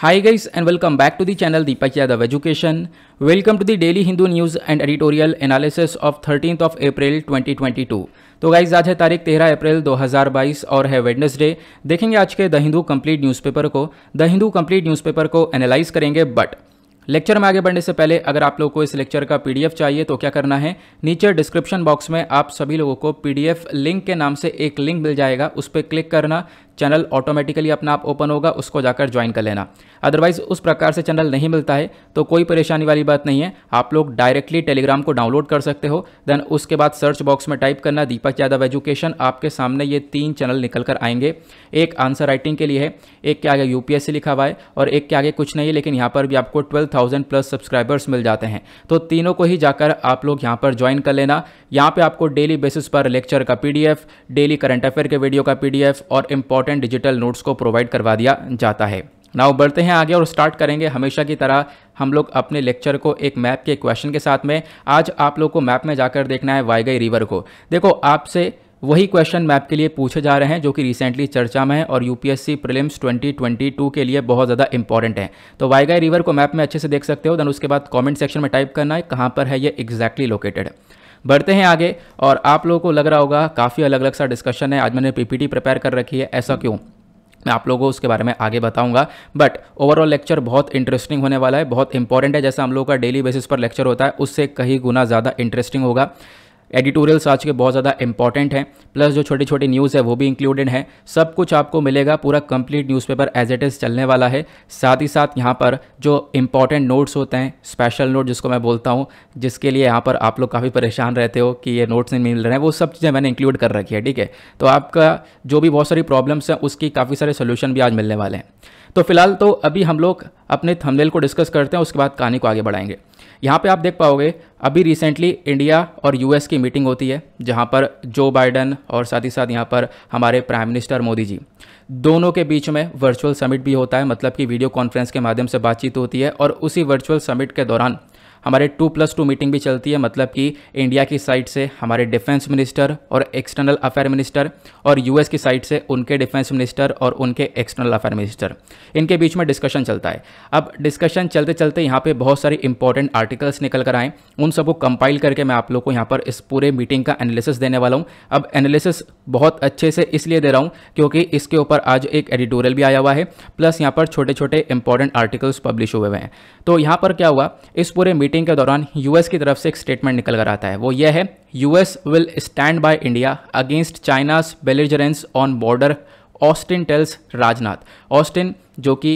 Hi guys and welcome back to the channel Deepak Yadav Education. Welcome to the daily Hindu news and editorial analysis of 13th of April 2022. तो guys आज है तारीख 13 अप्रैल 2022 और है Wednesday देखेंगे आज के द हिंदू कंप्लीट न्यूज़पेपर को द हिंदू कंप्लीट न्यूज़पेपर को एनालाइज करेंगे बट लेक्चर में आगे बढ़ने से पहले अगर आप लोगों को इस लेक्चर का पीडीएफ चाहिए तो क्या करना है नीचे डिस्क्रिप्शन बॉक्स में आप सभी लोगों को पीडीएफ लिंक के नाम से एक लिंक मिल जाएगा उस पर क्लिक करना चैनल ऑटोमेटिकली अपना आप ओपन होगा उसको जाकर ज्वाइन कर लेना अदरवाइज़ उस प्रकार से चैनल नहीं मिलता है तो कोई परेशानी वाली बात नहीं है आप लोग डायरेक्टली टेलीग्राम को डाउनलोड कर सकते हो देन उसके बाद सर्च बॉक्स में टाइप करना दीपक यादव एजुकेशन आपके सामने ये तीन चैनल निकल कर आएंगे एक आंसर राइटिंग के लिए है एक के आगे यूपीएससी लिखा हुआ है और एक के आगे कुछ नहीं है लेकिन यहाँ पर भी आपको ट्वेल्व प्लस सब्सक्राइबर्स मिल जाते हैं तो तीनों को ही जाकर आप लोग यहाँ पर ज्वाइन कर लेना यहाँ पर आपको डेली बेसिस पर लेक्चर का पी डेली करंट अफेयर के वीडियो का पी और इम्पोर्ट इंपॉर्टेंट डिजिटल नोट्स को प्रोवाइड करवा दिया जाता है नाउ बढ़ते हैं आगे और स्टार्ट करेंगे हमेशा की तरह हम लोग अपने लेक्चर को एक मैप के क्वेश्चन के साथ में आज आप लोग को मैप में जाकर देखना है वाईगई रिवर को देखो आपसे वही क्वेश्चन मैप के लिए पूछे जा रहे हैं जो कि रिसेंटली चर्चा में है और यूपीएससी प्रीलिम्स 2022 के लिए बहुत ज़्यादा इंपॉर्टेंट है तो वाईगाई रिवर को मैप में अच्छे से देख सकते हो दैन उसके बाद कमेंट सेक्शन में टाइप करना है कहाँ पर है ये एग्जैक्टली लोकेटेड बढ़ते हैं आगे और आप लोगों को लग रहा होगा काफ़ी अलग अलग सा डिस्कशन है आज मैंने पीपीटी प्रिपेयर कर रखी है ऐसा क्यों मैं आप लोगों को उसके बारे में आगे बताऊंगा बट ओवरऑल लेक्चर बहुत इंटरेस्टिंग होने वाला है बहुत इंपॉर्टेंट है जैसे हम लोग का डेली बेसिस पर लेक्चर होता है उससे कहीं गुना ज़्यादा इंटरेस्टिंग होगा एडिटोरियल्स आज के बहुत ज़्यादा इंपॉर्टेंट हैं प्लस जो छोटे छोटे न्यूज़ है वो भी इंक्लूडेड है सब कुछ आपको मिलेगा पूरा complete newspaper as it is चलने वाला है साथ ही साथ यहाँ पर जो इंपॉर्टेंट नोट्स होते हैं स्पेशल नोट जिसको मैं बोलता हूँ जिसके लिए यहाँ पर आप लोग काफ़ी परेशान रहते हो कि ये नोट्स नहीं मिल रहे हैं वो सब चीज़ें मैंने इंक्लूड कर रखी है ठीक है तो आपका जो भी बहुत सारी प्रॉब्लम्स हैं उसकी काफ़ी सारे सोल्यूशन भी आज मिलने वाले हैं तो फिलहाल तो अभी हम लोग अपने थमलेल को डिस्कस करते हैं उसके बाद कहानी को आगे बढ़ाएंगे यहाँ पे आप देख पाओगे अभी रिसेंटली इंडिया और यूएस की मीटिंग होती है जहाँ पर जो बाइडन और साथ ही साथ यहाँ पर हमारे प्राइम मिनिस्टर मोदी जी दोनों के बीच में वर्चुअल समिट भी होता है मतलब कि वीडियो कॉन्फ्रेंस के माध्यम से बातचीत होती है और उसी वर्चुअल समिट के दौरान हमारे टू प्लस टू मीटिंग भी चलती है मतलब कि इंडिया की साइड से हमारे डिफेंस मिनिस्टर और एक्सटर्नल अफेयर मिनिस्टर और यूएस की साइड से उनके डिफेंस मिनिस्टर और उनके एक्सटर्नल अफेयर मिनिस्टर इनके बीच में डिस्कशन चलता है अब डिस्कशन चलते चलते यहाँ पे बहुत सारे इंपॉर्टेंट आर्टिकल्स निकल कर आए उन सबको कंपाइल करके मैं आप लोग को यहाँ पर इस पूरे मीटिंग का एनालिसिस देने वाला हूँ अब एनालिसिस बहुत अच्छे से इसलिए दे रहा हूँ क्योंकि इसके ऊपर आज एक एडिटोरियल भी आया हुआ है प्लस यहाँ पर छोटे छोटे इंपॉर्टेंट आर्टिकल्स पब्लिश हुए हुए हैं तो यहाँ पर क्या हुआ इस पूरे मीटिंग मीटिंग के दौरान यूएस की तरफ से एक स्टेटमेंट निकल कर आता है वो ये है US will stand by India against China's belligerence on border Austin tells Rajnath Austin जो कि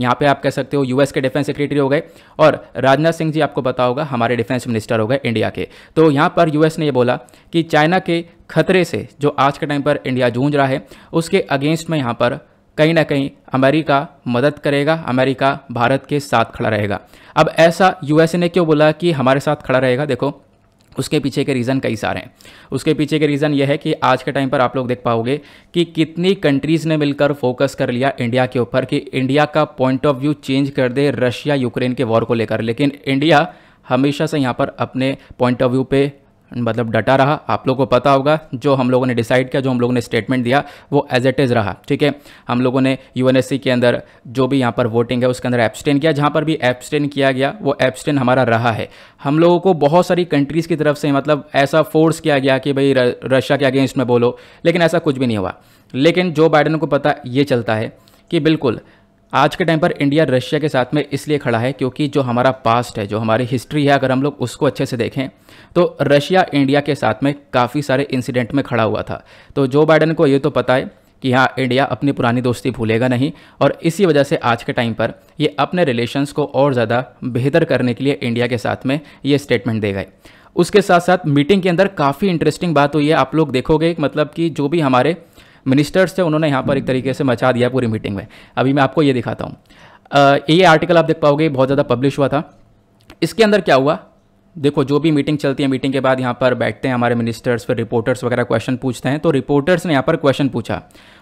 यहाँ पे आप कह सकते हो यूएस के डिफेंस सेक्रेटरी हो गए और राजनाथ सिंह जी आपको पता होगा हमारे डिफेंस मिनिस्टर हो गए इंडिया के तो यहाँ पर यूएस ने ये बोला कि चाइना के खतरे से जो आज के टाइम पर इंडिया जूझ रहा है उसके अगेंस्ट में यहाँ पर कहीं ना कहीं अमेरिका मदद करेगा अमेरिका भारत के साथ खड़ा रहेगा अब ऐसा यूएसए ने क्यों बोला कि हमारे साथ खड़ा रहेगा देखो उसके पीछे के रीज़न कई सारे हैं उसके पीछे के रीज़न यह है कि आज के टाइम पर आप लोग देख पाओगे कि कितनी कंट्रीज़ ने मिलकर फोकस कर लिया इंडिया के ऊपर कि इंडिया का पॉइंट ऑफ व्यू चेंज कर दे रशिया यूक्रेन के वॉर को लेकर लेकिन इंडिया हमेशा से यहाँ पर अपने पॉइंट ऑफ व्यू पे मतलब डटा रहा आप लोगों को पता होगा जो हम लोगों ने डिसाइड किया जो हम लोगों ने स्टेटमेंट दिया वो एज एट इज़ रहा ठीक है हम लोगों ने यू के अंदर जो भी यहाँ पर वोटिंग है उसके अंदर एब्सटेन किया जहाँ पर भी एब्सटेन किया गया वो एब्सटेन हमारा रहा है हम लोगों को बहुत सारी कंट्रीज़ की तरफ से मतलब ऐसा फोर्स किया गया कि भाई रशिया के अगेंस्ट में बोलो लेकिन ऐसा कुछ भी नहीं हुआ लेकिन जो बाइडन को पता ये चलता है कि बिल्कुल आज के टाइम पर इंडिया रशिया के साथ में इसलिए खड़ा है क्योंकि जो हमारा पास्ट है जो हमारी हिस्ट्री है अगर हम लोग उसको अच्छे से देखें तो रशिया इंडिया के साथ में काफ़ी सारे इंसिडेंट में खड़ा हुआ था तो जो बाइडन को ये तो पता है कि हाँ इंडिया अपनी पुरानी दोस्ती भूलेगा नहीं और इसी वजह से आज के टाइम पर ये अपने रिलेशंस को और ज़्यादा बेहतर करने के लिए इंडिया के साथ में ये स्टेटमेंट दे गए उसके साथ साथ मीटिंग के अंदर काफ़ी इंटरेस्टिंग बात हुई है आप लोग देखोगे मतलब कि जो भी हमारे मिनिस्टर्स थे उन्होंने यहाँ पर एक तरीके से मचा दिया पूरी मीटिंग में अभी मैं आपको ये दिखाता हूँ ये आर्टिकल आप देख पाओगे बहुत ज़्यादा पब्लिश हुआ था इसके अंदर क्या हुआ देखो जो भी मीटिंग चलती है मीटिंग के बाद यहाँ पर बैठते हैं हमारे मिनिस्टर्स फिर रिपोर्टर्स वगैरह क्वेश्चन पूछते हैं तो रिपोर्टर्स ने यहाँ पर क्वेश्चन पूछा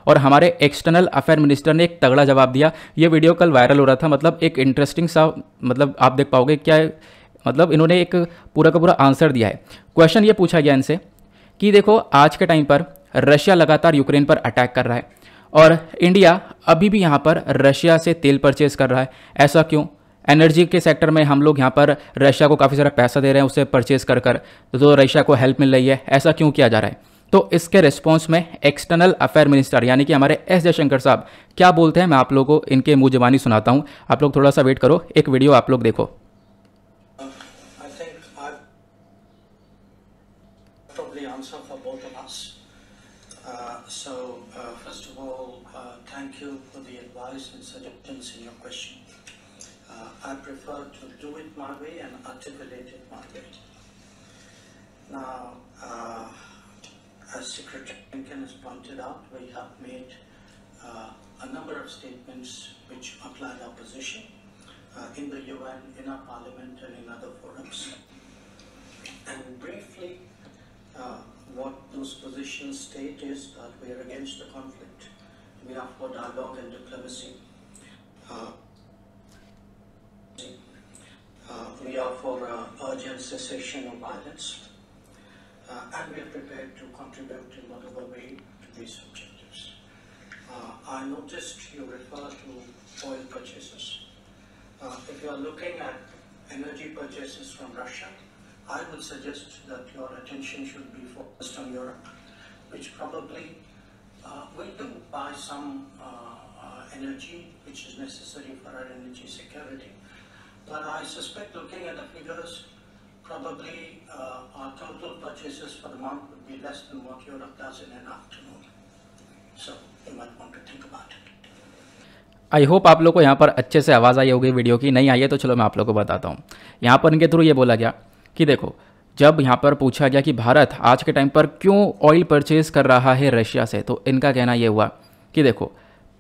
और हमारे एक्सटर्नल अफेयर मिनिस्टर ने एक तगड़ा जवाब दिया ये वीडियो कल वायरल हो रहा था मतलब एक इंटरेस्टिंग सा मतलब आप देख पाओगे क्या मतलब इन्होंने एक पूरा का पूरा आंसर दिया है क्वेश्चन ये पूछा गया इनसे कि देखो आज के टाइम पर रशिया लगातार यूक्रेन पर अटैक कर रहा है और इंडिया अभी भी यहाँ पर रशिया से तेल परचेज कर रहा है ऐसा क्यों एनर्जी के सेक्टर में हम लोग यहाँ पर रशिया को काफ़ी सारा पैसा दे रहे हैं उसे परचेज कर कर तो रशिया को हेल्प मिल रही है ऐसा क्यों किया जा रहा है तो इसके रिस्पॉन्स में एक्सटर्नल अफेयर मिनिस्टर यानी कि हमारे एस जयशंकर साहब क्या बोलते हैं मैं आप लोगों को इनके मुँह जबानी सुनाता हूँ आप लोग थोड़ा सा वेट करो एक वीडियो आप लोग देखो uh, as Secretary Lincoln has pointed out, we have made uh, a number of statements which apply our position uh, in the UN, in our parliament, and in other forums. And briefly, uh, what those positions state is that we are against the conflict. We are for dialogue and diplomacy. Uh, uh, we are for uh, urgent cessation of violence. Uh, and we are prepared to contribute in whatever way to these objectives. Uh, I noticed you refer to oil purchases. Uh, if you are looking at energy purchases from Russia, I would suggest that your attention should be focused on Europe, which probably uh, will do buy some uh, uh, energy which is necessary for our energy security. But I suspect looking at the figures, probably uh, our total purchases for the month would be less than what Europe does in an afternoon. So you might want to think about it. I hope आप लोग को यहाँ पर अच्छे से आवाज़ आई होगी video की नहीं आई है तो चलो मैं आप लोग को बताता हूँ यहाँ पर इनके थ्रू ये बोला गया कि देखो जब यहाँ पर पूछा गया कि भारत आज के टाइम पर क्यों ऑयल परचेज़ कर रहा है रशिया से तो इनका कहना ये हुआ कि देखो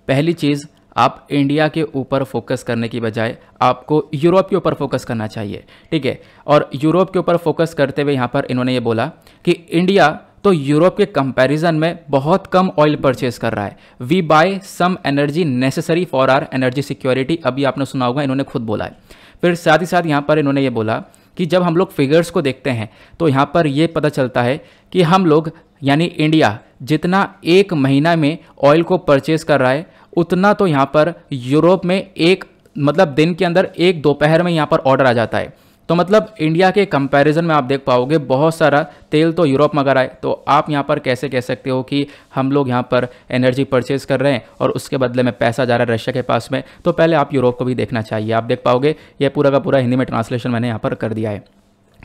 पहली चीज़ आप इंडिया के ऊपर फोकस करने की बजाय आपको यूरोप के ऊपर फोकस करना चाहिए ठीक है और यूरोप के ऊपर फोकस करते हुए यहाँ पर इन्होंने ये बोला कि इंडिया तो यूरोप के कंपैरिजन में बहुत कम ऑयल परचेज कर रहा है we buy some energy necessary for our energy security अभी आपने सुना होगा इन्होंने खुद बोला है फिर साथ ही साथ यहाँ पर इन्होंने ये बोला कि जब हम लोग फिगर्स को देखते हैं तो यहाँ पर ये पता चलता है कि हम लोग यानी इंडिया जितना एक महीना में ऑयल को परचेज कर रहा है उतना तो यहाँ पर यूरोप में एक मतलब दिन के अंदर एक दोपहर में यहाँ पर ऑर्डर आ जाता है तो मतलब इंडिया के कंपैरिजन में आप देख पाओगे बहुत सारा तेल तो यूरोप में अगर आए तो आप यहाँ पर कैसे कह सकते हो कि हम लोग यहाँ पर एनर्जी परचेज कर रहे हैं और उसके बदले में पैसा जा रहा है रशिया के पास में तो पहले आप यूरोप को भी देखना चाहिए आप देख पाओगे ये पूरा का पूरा हिंदी में ट्रांसलेशन मैंने यहाँ पर कर दिया है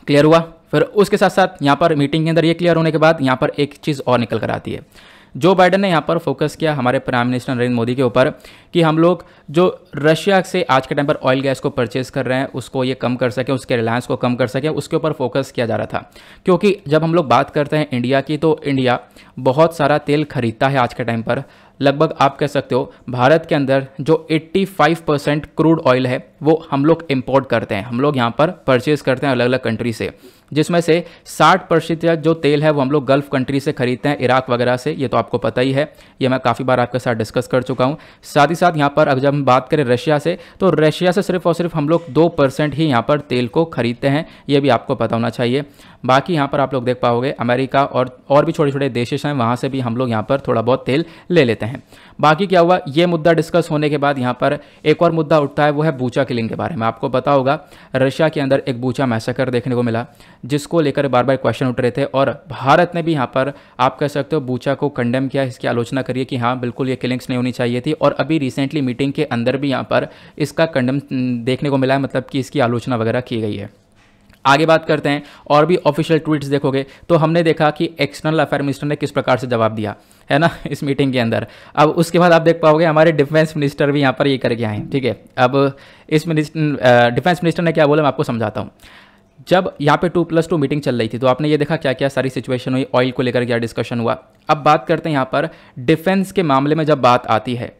क्लियर हुआ फिर उसके साथ साथ यहाँ पर मीटिंग के अंदर ये क्लियर होने के बाद यहाँ पर एक चीज़ और निकल कर आती है जो बाइडन ने यहाँ पर फोकस किया हमारे प्राइम मिनिस्टर नरेंद्र मोदी के ऊपर कि हम लोग जो रशिया से आज के टाइम पर ऑयल गैस को परचेज कर रहे हैं उसको ये कम कर सकें उसके रिलायंस को कम कर सकें उसके ऊपर फोकस किया जा रहा था क्योंकि जब हम लोग बात करते हैं इंडिया की तो इंडिया बहुत सारा तेल खरीदता है आज के टाइम पर लगभग आप कह सकते हो भारत के अंदर जो 85 परसेंट क्रूड ऑयल है वो हम लोग इम्पोर्ट करते हैं हम लोग यहाँ पर परचेज़ करते हैं अलग अलग कंट्री से जिसमें से 60 प्रतिशत जो तेल है वो हम लोग गल्फ़ कंट्री से ख़रीदते हैं इराक वगैरह से ये तो आपको पता ही है ये मैं काफ़ी बार आपके साथ डिस्कस कर चुका हूँ साथ ही साथ यहाँ पर अगर जब हम बात करें रशिया से तो रशिया से सिर्फ और सिर्फ हम लोग दो परसेंट ही यहाँ पर तेल को ख़रीदते हैं ये भी आपको पता होना चाहिए बाकी यहाँ पर आप लोग देख पाओगे अमेरिका और और भी छोटे छोटे देशेस हैं वहाँ से भी हम लोग यहाँ पर थोड़ा बहुत तेल ले लेते हैं बाकी क्या हुआ ये मुद्दा डिस्कस होने के बाद यहाँ पर एक और मुद्दा उठता है वो है बूचा किलिंग के बारे में आपको पता होगा रशिया के अंदर एक बूचा मैसेकर देखने को मिला जिसको लेकर बार बार क्वेश्चन उठ रहे थे और भारत ने भी यहाँ पर आप कह सकते हो बूचा को कंडेम किया इसकी आलोचना करिए कि हाँ बिल्कुल ये किलिंग्स नहीं होनी चाहिए थी और अभी रिसेंटली मीटिंग के अंदर भी यहाँ पर इसका कंडेम देखने को मिला है मतलब कि इसकी आलोचना वगैरह की गई है आगे बात करते हैं और भी ऑफिशियल ट्वीट्स देखोगे तो हमने देखा कि एक्सटर्नल अफेयर मिनिस्टर ने किस प्रकार से जवाब दिया है ना इस मीटिंग के अंदर अब उसके बाद आप देख पाओगे हमारे डिफेंस मिनिस्टर भी यहाँ पर ये करके आए ठीक है अब इस मिनिस्टर डिफेंस मिनिस्टर ने क्या बोला मैं आपको समझाता हूँ जब यहाँ पे टू प्लस टू मीटिंग चल रही थी तो आपने ये देखा क्या क्या सारी सिचुएशन हुई ऑयल को लेकर क्या डिस्कशन हुआ अब बात करते हैं यहाँ पर डिफेंस के मामले में जब बात आती है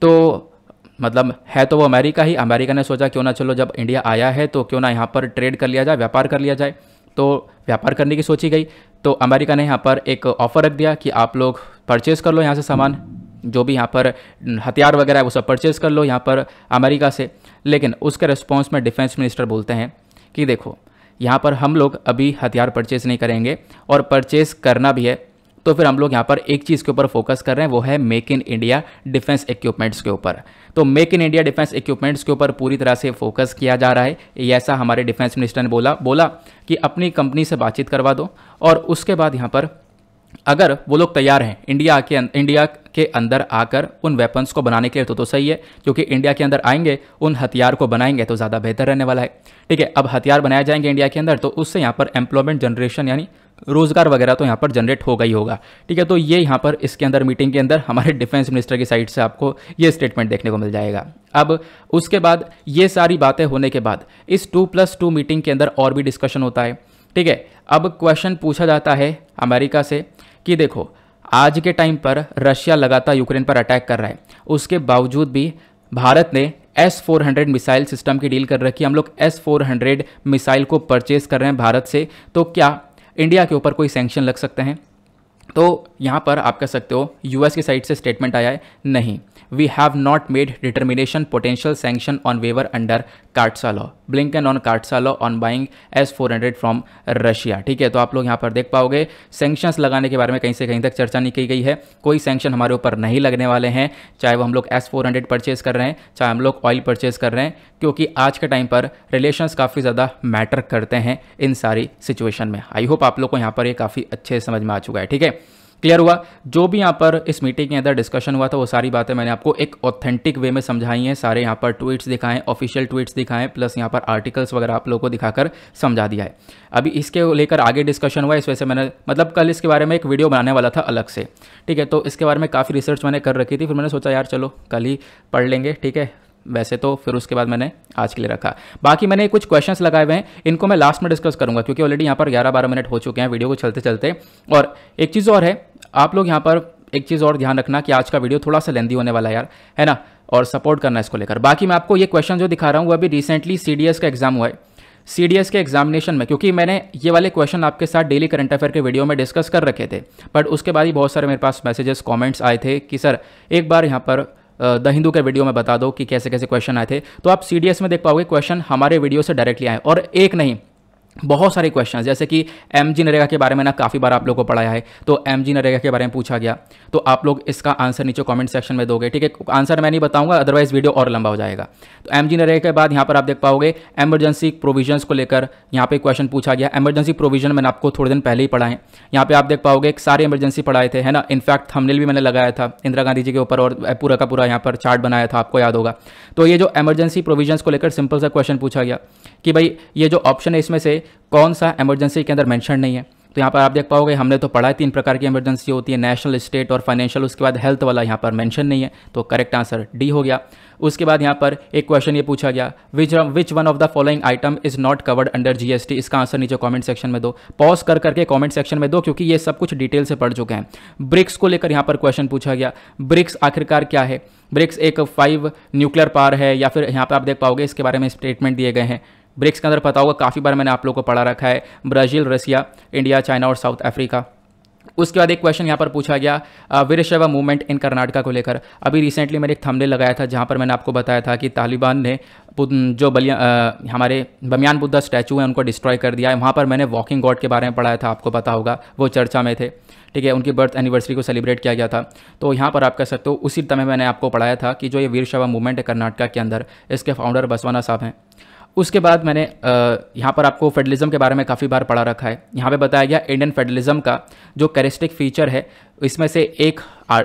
तो मतलब है तो वो अमेरिका ही अमेरिका ने सोचा क्यों ना चलो जब इंडिया आया है तो क्यों ना यहाँ पर ट्रेड कर लिया जाए व्यापार कर लिया जाए तो व्यापार करने की सोची गई तो अमेरिका ने यहाँ पर एक ऑफ़र रख दिया कि आप लोग परचेज़ कर लो यहाँ से सामान जो भी यहाँ पर हथियार वगैरह है वो सब परचेज़ कर लो यहाँ पर अमेरिका से लेकिन उसके रिस्पॉन्स में डिफेंस मिनिस्टर बोलते हैं कि देखो यहाँ पर हम लोग अभी हथियार परचेज़ नहीं करेंगे और परचेज़ करना भी है तो फिर हम लोग यहाँ पर एक चीज़ के ऊपर फोकस कर रहे हैं वो है make in India defence equipments के ऊपर तो make in India defence equipments के ऊपर पूरी तरह से फोकस किया जा रहा है ऐसा हमारे डिफेंस मिनिस्टर ने बोला बोला कि अपनी कंपनी से बातचीत करवा दो और उसके बाद यहाँ पर अगर वो लोग तैयार हैं इंडिया के इंडिया अं-, के अंदर आकर उन वेपन्स को बनाने के लिए तो तो सही है क्योंकि इंडिया के अंदर आएंगे उन हथियार को बनाएंगे तो ज़्यादा बेहतर रहने वाला है ठीक है अब हथियार बनाए जाएंगे इंडिया के अंदर तो उससे यहाँ पर एम्प्लॉयमेंट जनरेशन यानी रोजगार वगैरह तो यहाँ पर जनरेट होगा ही होगा ठीक है तो ये यहाँ पर इसके अंदर मीटिंग के अंदर हमारे डिफेंस मिनिस्टर की साइड से आपको ये स्टेटमेंट देखने को मिल जाएगा अब उसके बाद ये सारी बातें होने के बाद इस टू प्लस टू मीटिंग के अंदर और भी डिस्कशन होता है ठीक है अब क्वेश्चन पूछा जाता है अमेरिका से कि देखो आज के टाइम पर रशिया लगातार यूक्रेन पर अटैक कर रहा है उसके बावजूद भी भारत ने S four hundred missile system की डील कर रखी है हम लोग एस फोर हंड्रेड मिसाइल को परचेज कर रहे हैं भारत से तो क्या इंडिया के ऊपर कोई सेंक्शन लग सकते हैं तो यहाँ पर आप कह सकते हो यूएस की साइड से स्टेटमेंट आया है नहीं we have not made determination potential sanction on waiver under CAATSA law Blinken on CAATSA law on buying S four hundred from Russia ठीक है तो आप लोग यहाँ पर देख पाओगे सेंक्शंस लगाने के बारे में कहीं से कहीं तक चर्चा नहीं की गई है कोई सेंक्शन हमारे ऊपर नहीं लगने वाले हैं चाहे वो हम लोग एस फोर हंड्रेड परचेज कर रहे हैं चाहे हम लोग ऑयल परचेज कर रहे हैं क्योंकि आज के टाइम पर रिलेशंस काफ़ी ज़्यादा मैटर करते हैं इन सारी सिचुएशन में आई होप आप लोग को यहाँ पर ये काफ़ी अच्छे समझ में आ चुका है ठीक है क्लियर हुआ जो भी यहाँ पर इस मीटिंग के अंदर डिस्कशन हुआ था वो सारी बातें मैंने आपको एक ऑथेंटिक वे में समझाई हैं सारे यहाँ पर ट्वीट्स दिखाएं ऑफिशियल ट्वीट्स दिखाएं प्लस यहाँ पर आर्टिकल्स वगैरह आप लोगों को दिखाकर समझा दिया है अभी इसके लेकर आगे डिस्कशन हुआ इस वजह से मैंने मतलब कल इसके बारे में एक वीडियो बनाने वाला था अलग से ठीक है तो इसके बारे में काफ़ी रिसर्च मैंने कर रखी थी फिर मैंने सोचा यार चलो कल ही पढ़ लेंगे ठीक है वैसे तो फिर उसके बाद मैंने आज के लिए रखा बाकी मैंने कुछ क्वेश्चंस लगाए हुए हैं इनको मैं लास्ट में डिस्कस करूंगा क्योंकि ऑलरेडी यहाँ पर 11-12 मिनट हो चुके हैं वीडियो को चलते चलते और एक चीज़ और है आप लोग यहाँ पर एक चीज़ और ध्यान रखना कि आज का वीडियो थोड़ा सा लेंदी होने वाला है यार है ना और सपोर्ट करना इसको लेकर बाकी मैं आपको ये क्वेश्चन जो दिखा रहा हूँ वो अभी रिसेंटली सी का एग्जाम हुआ है सी के एग्जामिनेशन में क्योंकि मैंने ये वाले क्वेश्चन आपके साथ डेली करंट अफेयर के वीडियो में डिस्कस कर रखे थे बट उसके बाद ही बहुत सारे मेरे पास मैसेजेस कॉमेंट्स आए थे कि सर एक बार यहाँ पर द हिंदू के वीडियो में बता दो कि कैसे कैसे क्वेश्चन आए थे तो आप सी में देख पाओगे क्वेश्चन हमारे वीडियो से डायरेक्टली आए और एक नहीं बहुत सारे क्वेश्चंस जैसे कि एम जी नरेगा के बारे में ना काफ़ी बार आप लोगों को पढ़ाया है तो एम जी नरेगा के बारे में पूछा गया तो आप लोग इसका आंसर नीचे कमेंट सेक्शन में दोगे ठीक है आंसर मैं नहीं बताऊंगा अदरवाइज वीडियो और लंबा हो जाएगा तो एम जी नरेगा के बाद यहाँ पर आप देख पाओगे एमरजेंसी प्रोविजन को लेकर यहाँ पर क्वेश्चन पूछा गया एमरजेंसी प्रोविजन मैंने आपको थोड़े दिन पहले ही पढ़ाए यहाँ पर आप देख पाओगे सारे एमरजेंसी पढ़ाए थे है ना इनफैक्ट थमनेल भी मैंने लगाया था इंदिरा गांधी जी के ऊपर और पूरा का पूरा यहाँ पर चार्ट बनाया था आपको याद होगा तो ये जो एमरजेंसी प्रोविजन को लेकर सिंपल सा क्वेश्चन पूछा गया कि भाई ये जो ऑप्शन है इसमें से कौन सा इमरजेंसी के अंदर मेंशन नहीं है तो यहाँ पर आप देख पाओगे हमने तो पढ़ा है तीन प्रकार की इमरजेंसी होती है नेशनल स्टेट और फाइनेंशियल उसके बाद हेल्थ वाला यहाँ पर मेंशन नहीं है तो करेक्ट आंसर डी हो गया उसके बाद यहाँ पर एक क्वेश्चन ये पूछा गया which which one of the following item is not covered under GST इसका आंसर नीचे कमेंट सेक्शन में दो पॉज कर करके कमेंट सेक्शन में दो क्योंकि ये सब कुछ डिटेल से पढ़ चुके हैं ब्रिक्स को लेकर यहाँ पर क्वेश्चन पूछा गया ब्रिक्स आखिरकार क्या है ब्रिक्स एक फाइव न्यूक्लियर पार है या फिर यहाँ पर आप देख पाओगे इसके बारे में स्टेटमेंट दिए गए हैं ब्रिक्स के अंदर पता होगा काफ़ी बार मैंने आप लोगों को पढ़ा रखा है ब्राज़ील रसिया इंडिया चाइना और साउथ अफ्रीका उसके बाद एक क्वेश्चन यहाँ पर पूछा गया वीरशैवा मूवमेंट इन कर्नाटका को लेकर अभी रिसेंटली मैंने एक थमले लगाया था जहाँ पर मैंने आपको बताया था कि तालिबान ने जो बलिया आ, हमारे बमियान बुद्धा स्टैचू हैं उनको डिस्ट्रॉय कर दिया है वहाँ पर मैंने वॉकिंग गॉड के बारे में पढ़ाया था आपको पता होगा वो चर्चा में थे ठीक है उनकी बर्थ एनिवर्सरी को सेलिब्रेट किया गया था तो यहाँ पर आप कह सकते हो उसी समय मैंने आपको पढ़ाया था कि जो ये वीरशैवा मूवमेंट है कर्नाटका के अंदर इसके फाउंडर बसवाना साहब हैं उसके बाद मैंने यहाँ पर आपको फेडरलिज्म के बारे में काफ़ी बार पढ़ा रखा है यहाँ पे बताया गया इंडियन फेडरलिज्म का जो कैरेस्टिक फीचर है इसमें से एक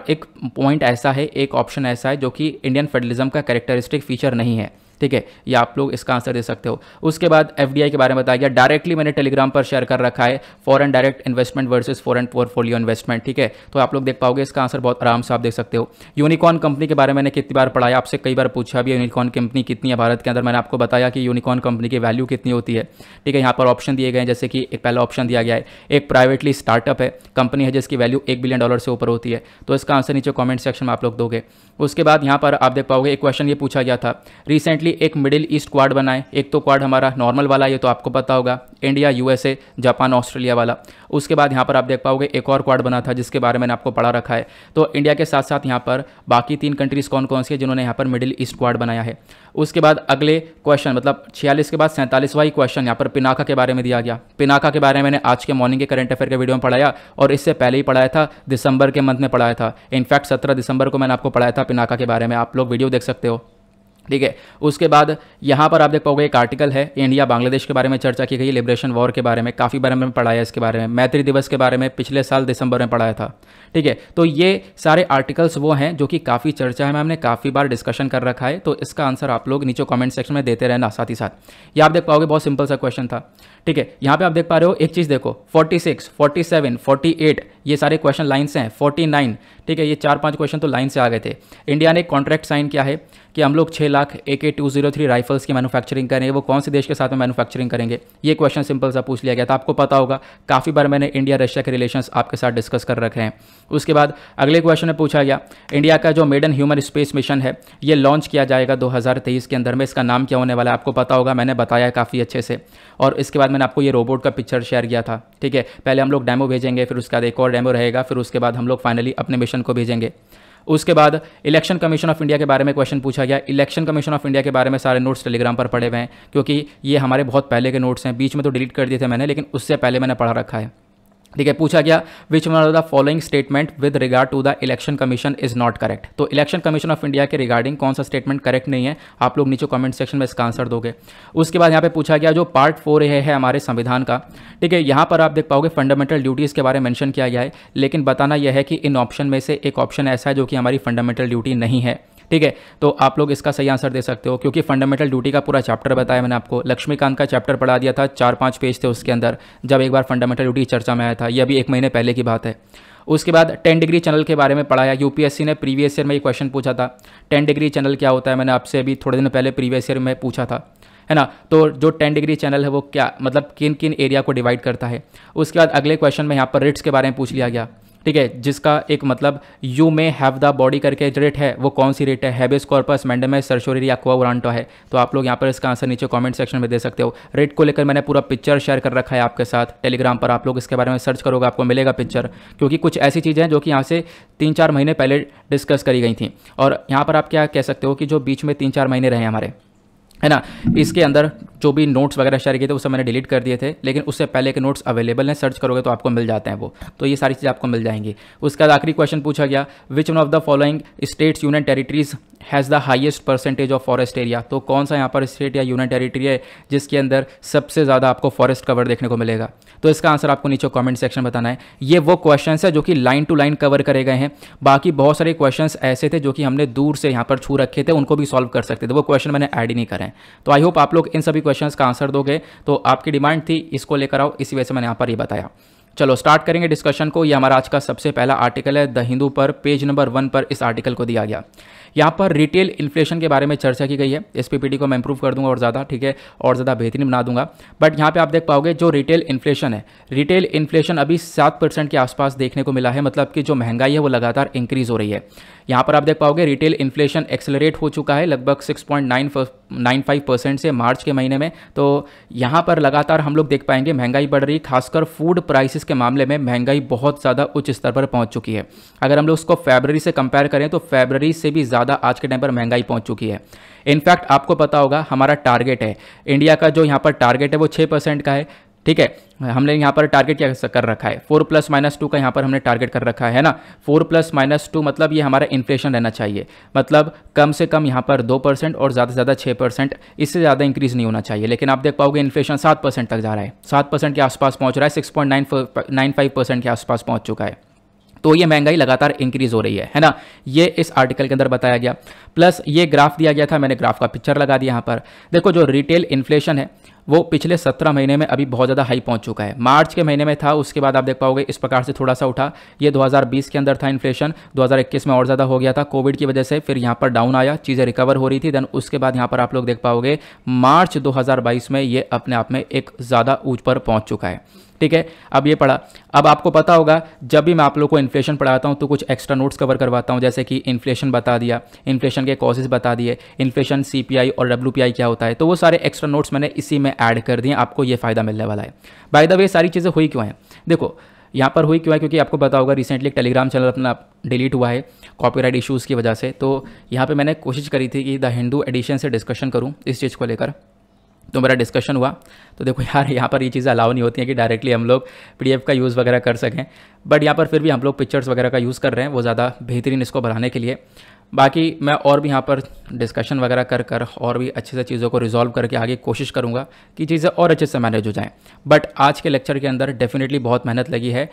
एक पॉइंट ऐसा है एक ऑप्शन ऐसा है जो कि इंडियन फेडरलिज्म का कैरेक्टरिस्टिक फीचर नहीं है ठीक है या आप लोग इसका आंसर दे सकते हो उसके बाद एफ के बारे में बताया गया डायरेक्टली मैंने टेलीग्राम पर शेयर कर रखा है foreign direct investment versus foreign portfolio investment ठीक है तो आप लोग देख पाओगे इसका आंसर बहुत आराम से आप देख सकते हो यूनिकॉर्न कंपनी के बारे में मैंने कितनी बार पढ़ाया आपसे कई बार पूछा भी यूनिकॉर्न कंपनी कितनी है भारत के अंदर मैंने आपको बताया कि यूनिकॉर्न कंपनी की वैल्यू कितनी होती है ठीक है यहाँ पर ऑप्शन दिए गए हैं जैसे कि एक पहला ऑप्शन दिया गया है एक प्राइवेटली स्टार्टअप है कंपनी है जिसकी वैल्यू एक बिलियन डॉलर से ऊपर होती है तो इसका आंसर नीचे कॉमेंट सेक्शन में आप लोग दोगे उसके बाद यहाँ पर आप देख पाओगे एक क्वेश्चन ये पूछा गया था रिसेंटली डेफिनेटली एक मिडिल ईस्ट क्वाड बनाएं एक तो क्वाड हमारा नॉर्मल वाला ये तो आपको पता होगा इंडिया यूएसए जापान ऑस्ट्रेलिया वाला उसके बाद यहाँ पर आप देख पाओगे एक और क्वाड बना था जिसके बारे में आपको पढ़ा रखा है तो इंडिया के साथ साथ यहाँ पर बाकी तीन कंट्रीज़ कौन कौन सी है जिन्होंने यहाँ पर मिडिल ईस्ट क्वाड बनाया है उसके बाद अगले क्वेश्चन मतलब छियालीस के बाद सैंतालीसवा क्वेश्चन यहाँ पर पिनाका के बारे में दिया गया पिनाका के बारे में मैंने आज के मॉर्निंग के करंट अफेयर के वीडियो में पढ़ाया और इससे पहले ही पढ़ाया था दिसंबर के मंथ में पढ़ाया था इनफैक्ट सत्रह दिसंबर को मैंने आपको पढ़ाया था पिनाका के बारे में आप लोग वीडियो देख सकते हो ठीक है उसके बाद यहाँ पर आप देख पाओगे एक आर्टिकल है इंडिया बांग्लादेश के बारे में चर्चा की गई लिबरेशन वॉर के बारे में काफ़ी बारे में पढ़ाया इसके बारे में मैत्री दिवस के बारे में पिछले साल दिसंबर में पढ़ाया था ठीक है तो ये सारे आर्टिकल्स वो हैं जो कि काफ़ी चर्चा है मैम ने काफ़ी बार डिस्कशन कर रखा है तो इसका आंसर आप लोग नीचे कॉमेंट सेक्शन में देते रहना साथ ही साथ ये आप देख पाओगे बहुत सिंपल सा क्वेश्चन था ठीक है यहाँ पर आप देख पा रहे हो एक चीज़ देखो फोर्टी सिक्स फोर्टी ये सारे क्वेश्चन लाइन से हैं फोर्टी ठीक है ये चार पाँच क्वेश्चन तो लाइन से आ गए थे इंडिया ने कॉन्ट्रैक्ट साइन किया है कि हम लोग छः lakh A K two zero three rifles की मैनुफैक्चरिंग करेंगे वो कौन से देश के साथ में मैनुफैक्चरिंग करेंगे ये क्वेश्चन सिंपल सा पूछ लिया गया था आपको पता होगा काफ़ी बार मैंने इंडिया रशिया के रिलेशन आपके साथ डिस्कस कर रखे हैं उसके बाद अगले क्वेश्चन में पूछा गया इंडिया का जो मेडन ह्यूमन स्पेस मिशन है ये लॉन्च किया जाएगा दो के अंदर में इसका नाम क्या होने वाला है आपको पता होगा मैंने बताया काफ़ी अच्छे से और इसके बाद मैंने आपको ये रोबोट का पिक्चर शेयर किया था ठीक है पहले हम लोग डैमो भेजेंगे फिर उसके बाद एक और डैमो रहेगा फिर उसके बाद हम लोग फाइनली अपने मिशन को भेजेंगे उसके बाद इलेक्शन कमीशन ऑफ इंडिया के बारे में क्वेश्चन पूछा गया इलेक्शन कमीशन ऑफ इंडिया के बारे में सारे नोट्स टेलीग्राम पर पड़े हुए हैं क्योंकि ये हमारे बहुत पहले के नोट्स हैं बीच में तो डिलीट कर दिए थे मैंने लेकिन उससे पहले मैंने पढ़ा रखा है ठीक है पूछा गया which one of the following statement with regard to the Election Commission is not correct तो इलेक्शन कमीशन ऑफ इंडिया के रिगार्डिंग कौन सा स्टेटमेंट करेक्ट नहीं है आप लोग नीचे कमेंट सेक्शन में इसका आंसर दोगे उसके बाद यहाँ पे पूछा गया जो पार्ट फोर है, है हमारे संविधान का ठीक है यहाँ पर आप देख पाओगे फंडामेंटल ड्यूटीज़ के बारे में मैंशन किया गया है लेकिन बताना यह है कि इन ऑप्शन में से एक ऑप्शन ऐसा है जो कि हमारी फंडामेंटल ड्यूटी नहीं है ठीक है तो आप लोग इसका सही आंसर दे सकते हो क्योंकि फंडामेंटल ड्यूटी का पूरा चैप्टर बताया मैंने आपको लक्ष्मीकांत का चैप्टर पढ़ा दिया था चार पाँच पेज थे उसके अंदर जब एक बार फंडामेंटल ड्यूटी चर्चा में आया था यह भी एक महीने पहले की बात है उसके बाद टेन डिग्री चैनल के बारे में पढ़ाया यूपीएससी ने प्रीवियस ईयर में ये क्वेश्चन पूछा था टेन डिग्री चैनल क्या होता है मैंने आपसे अभी थोड़े दिन पहले प्रीवियस ईयर में पूछा था है ना तो जो टेन डिग्री चैनल है वो क्या मतलब किन किन एरिया को डिवाइड करता है उसके बाद अगले क्वेश्चन में यहाँ पर रिट्स के बारे में पूछ लिया गया ठीक है जिसका एक मतलब you may have the body करके रेट है वो कौन सी रेट है हैबिस कॉर्पस मैंडमे है या कुआ है तो आप लोग यहाँ पर इसका आंसर नीचे कॉमेंट सेक्शन में दे सकते हो रेट को लेकर मैंने पूरा पिक्चर शेयर कर रखा है आपके साथ टेलीग्राम पर आप लोग इसके बारे में सर्च करोगे आपको मिलेगा पिक्चर क्योंकि कुछ ऐसी चीज़ें हैं जो कि यहाँ से तीन चार महीने पहले डिस्कस करी गई थी और यहाँ पर आप क्या कह सकते हो कि जो बीच में तीन चार महीने रहे हमारे है ना इसके अंदर जो भी नोट्स वगैरह शेयर किए थे उसे मैंने डिलीट कर दिए थे लेकिन उससे पहले के नोट्स अवेलेबल हैं सर्च करोगे तो आपको मिल जाते हैं वो तो ये सारी चीज़ें आपको मिल जाएंगी उसके बाद आखिरी क्वेश्चन पूछा गया which one of the following states union territories has the highest percentage of forest area तो कौन सा यहाँ पर स्टेट या यूनियन टेरिटरी है जिसके अंदर सबसे ज़्यादा आपको फॉरेस्ट कवर देखने को मिलेगा तो इसका आंसर आपको नीचे कॉमेंट सेक्शन बताना है ये वो क्वेश्चन है जो कि लाइन टू लाइन कवर करे गए हैं बाकी बहुत सारे क्वेश्चन ऐसे थे जो कि हमने दूर से यहाँ पर छू रखे थे उनको भी सॉल्व कर सकते थे वो क्वेश्चन मैंने ऐड ही नहीं करें तो आई होप आप लोग इन सभी क्वेश्चन का आंसर दोगे तो आपकी डिमांड थी इसको लेकर आओ इसी वजह से मैंने यहाँ पर ये बताया चलो स्टार्ट करेंगे डिस्कशन को ये हमारा आज का सबसे पहला आर्टिकल है द हिंदू पर पेज नंबर वन पर इस आर्टिकल को दिया गया यहाँ पर रिटेल इन्फ्लेशन के बारे में चर्चा की गई है एस को मैं इंप्रूव कर दूंगा और ज़्यादा ठीक है और ज़्यादा बेहतरीन बना दूंगा बट यहाँ पे आप देख पाओगे जो रिटेल इन्फ्लेशन है रिटेल इन्फ्लेशन अभी सात के आसपास देखने को मिला है मतलब कि जो महंगाई है वो लगातार इंक्रीज़ हो रही है यहाँ पर आप देख पाओगे रिटेल इन्फ्लेशन एक्सेलरेट हो चुका है लगभग सिक्स नाइन फाइव परसेंट से मार्च के महीने में तो यहाँ पर लगातार हम लोग देख पाएंगे महंगाई बढ़ रही खासकर फूड प्राइसेस के मामले में महंगाई बहुत ज़्यादा उच्च स्तर पर पहुँच चुकी है अगर हम लोग उसको फेबररी से कंपेयर करें तो फेबररी से भी ज़्यादा आज के टाइम पर महंगाई पहुँच चुकी है इनफैक्ट आपको पता होगा हमारा टारगेट है इंडिया का जो यहाँ पर टारगेट है वो छः परसेंट का है ठीक है हमने यहाँ पर टारगेट क्या कर रखा है फोर प्लस माइनस टू का यहाँ पर हमने टारगेट कर रखा है ना फोर प्लस माइनस टू मतलब ये हमारा इन्फ्लेशन रहना चाहिए मतलब कम से कम यहाँ पर दो परसेंट और ज़्यादा से ज़्यादा छः परसेंट इससे ज़्यादा इंक्रीज़ नहीं होना चाहिए लेकिन आप देख पाओगे इन्फ्लेशन सात परसेंट तक जा रहा है सात परसेंट के आसपास पहुँच रहा है six point nine nine five percent के आसपास पहुँच चुका है तो ये महंगाई लगातार इंक्रीज हो रही है है ना ये इस आर्टिकल के अंदर बताया गया प्लस ये ग्राफ दिया गया था मैंने ग्राफ का पिक्चर लगा दिया यहाँ पर देखो जो रिटेल इन्फ्लेशन है वो पिछले सत्रह महीने में अभी बहुत ज़्यादा हाई पहुंच चुका है मार्च के महीने में था उसके बाद आप देख पाओगे इस प्रकार से थोड़ा सा उठा ये 2020 के अंदर था इन्फ्लेशन 2021 में और ज़्यादा हो गया था कोविड की वजह से फिर यहाँ पर डाउन आया चीज़ें रिकवर हो रही थी देन उसके बाद यहाँ पर आप लोग देख पाओगे मार्च दो में ये अपने आप में एक ज़्यादा ऊँच पर पहुँच चुका है ठीक है अब ये पढ़ा अब आपको पता होगा जब भी मैं आप लोग को इन्फ्लेशन पढ़ाता हूँ तो कुछ एक्स्ट्रा नोट्स कवर करवाता हूँ जैसे कि इन्फ्लेशन बता दिया इन्फ्लेशन के कॉजेज बता दिए इन्फ्लेशन सी और डब्ल्यू क्या होता है तो वो सारे एक्स्ट्रा नोट्स मैंने इसी में ऐड कर दिए आपको ये फ़ायदा मिलने वाला है बाय द वे सारी चीज़ें हुई क्यों हैं देखो यहाँ पर हुई क्यों है क्योंकि आपको पता होगा रिसेंटली एक टेलीग्राम चैनल अपना डिलीट हुआ है कॉपीराइट इश्यूज़ की वजह से तो यहाँ पे मैंने कोशिश करी थी कि द हिंदू एडिशन से डिस्कशन करूँ इस चीज़ को लेकर तो मेरा डिस्कशन हुआ तो देखो यार यहाँ पर ये चीज़ें अलाउ नहीं होती हैं कि डायरेक्टली हम लोग पी का यूज़ वगैरह कर सकें बट यहाँ पर फिर भी हम लोग पिक्चर्स वगैरह का यूज़ कर रहे हैं वो ज़्यादा बेहतरीन इसको बढ़ाने के लिए बाकी मैं और भी यहाँ पर डिस्कशन वगैरह कर कर और भी अच्छे से चीज़ों को रिजॉल्व करके आगे कोशिश करूँगा कि चीज़ें और अच्छे से मैनेज हो जाएँ बट आज के लेक्चर के अंदर डेफिनेटली बहुत मेहनत लगी है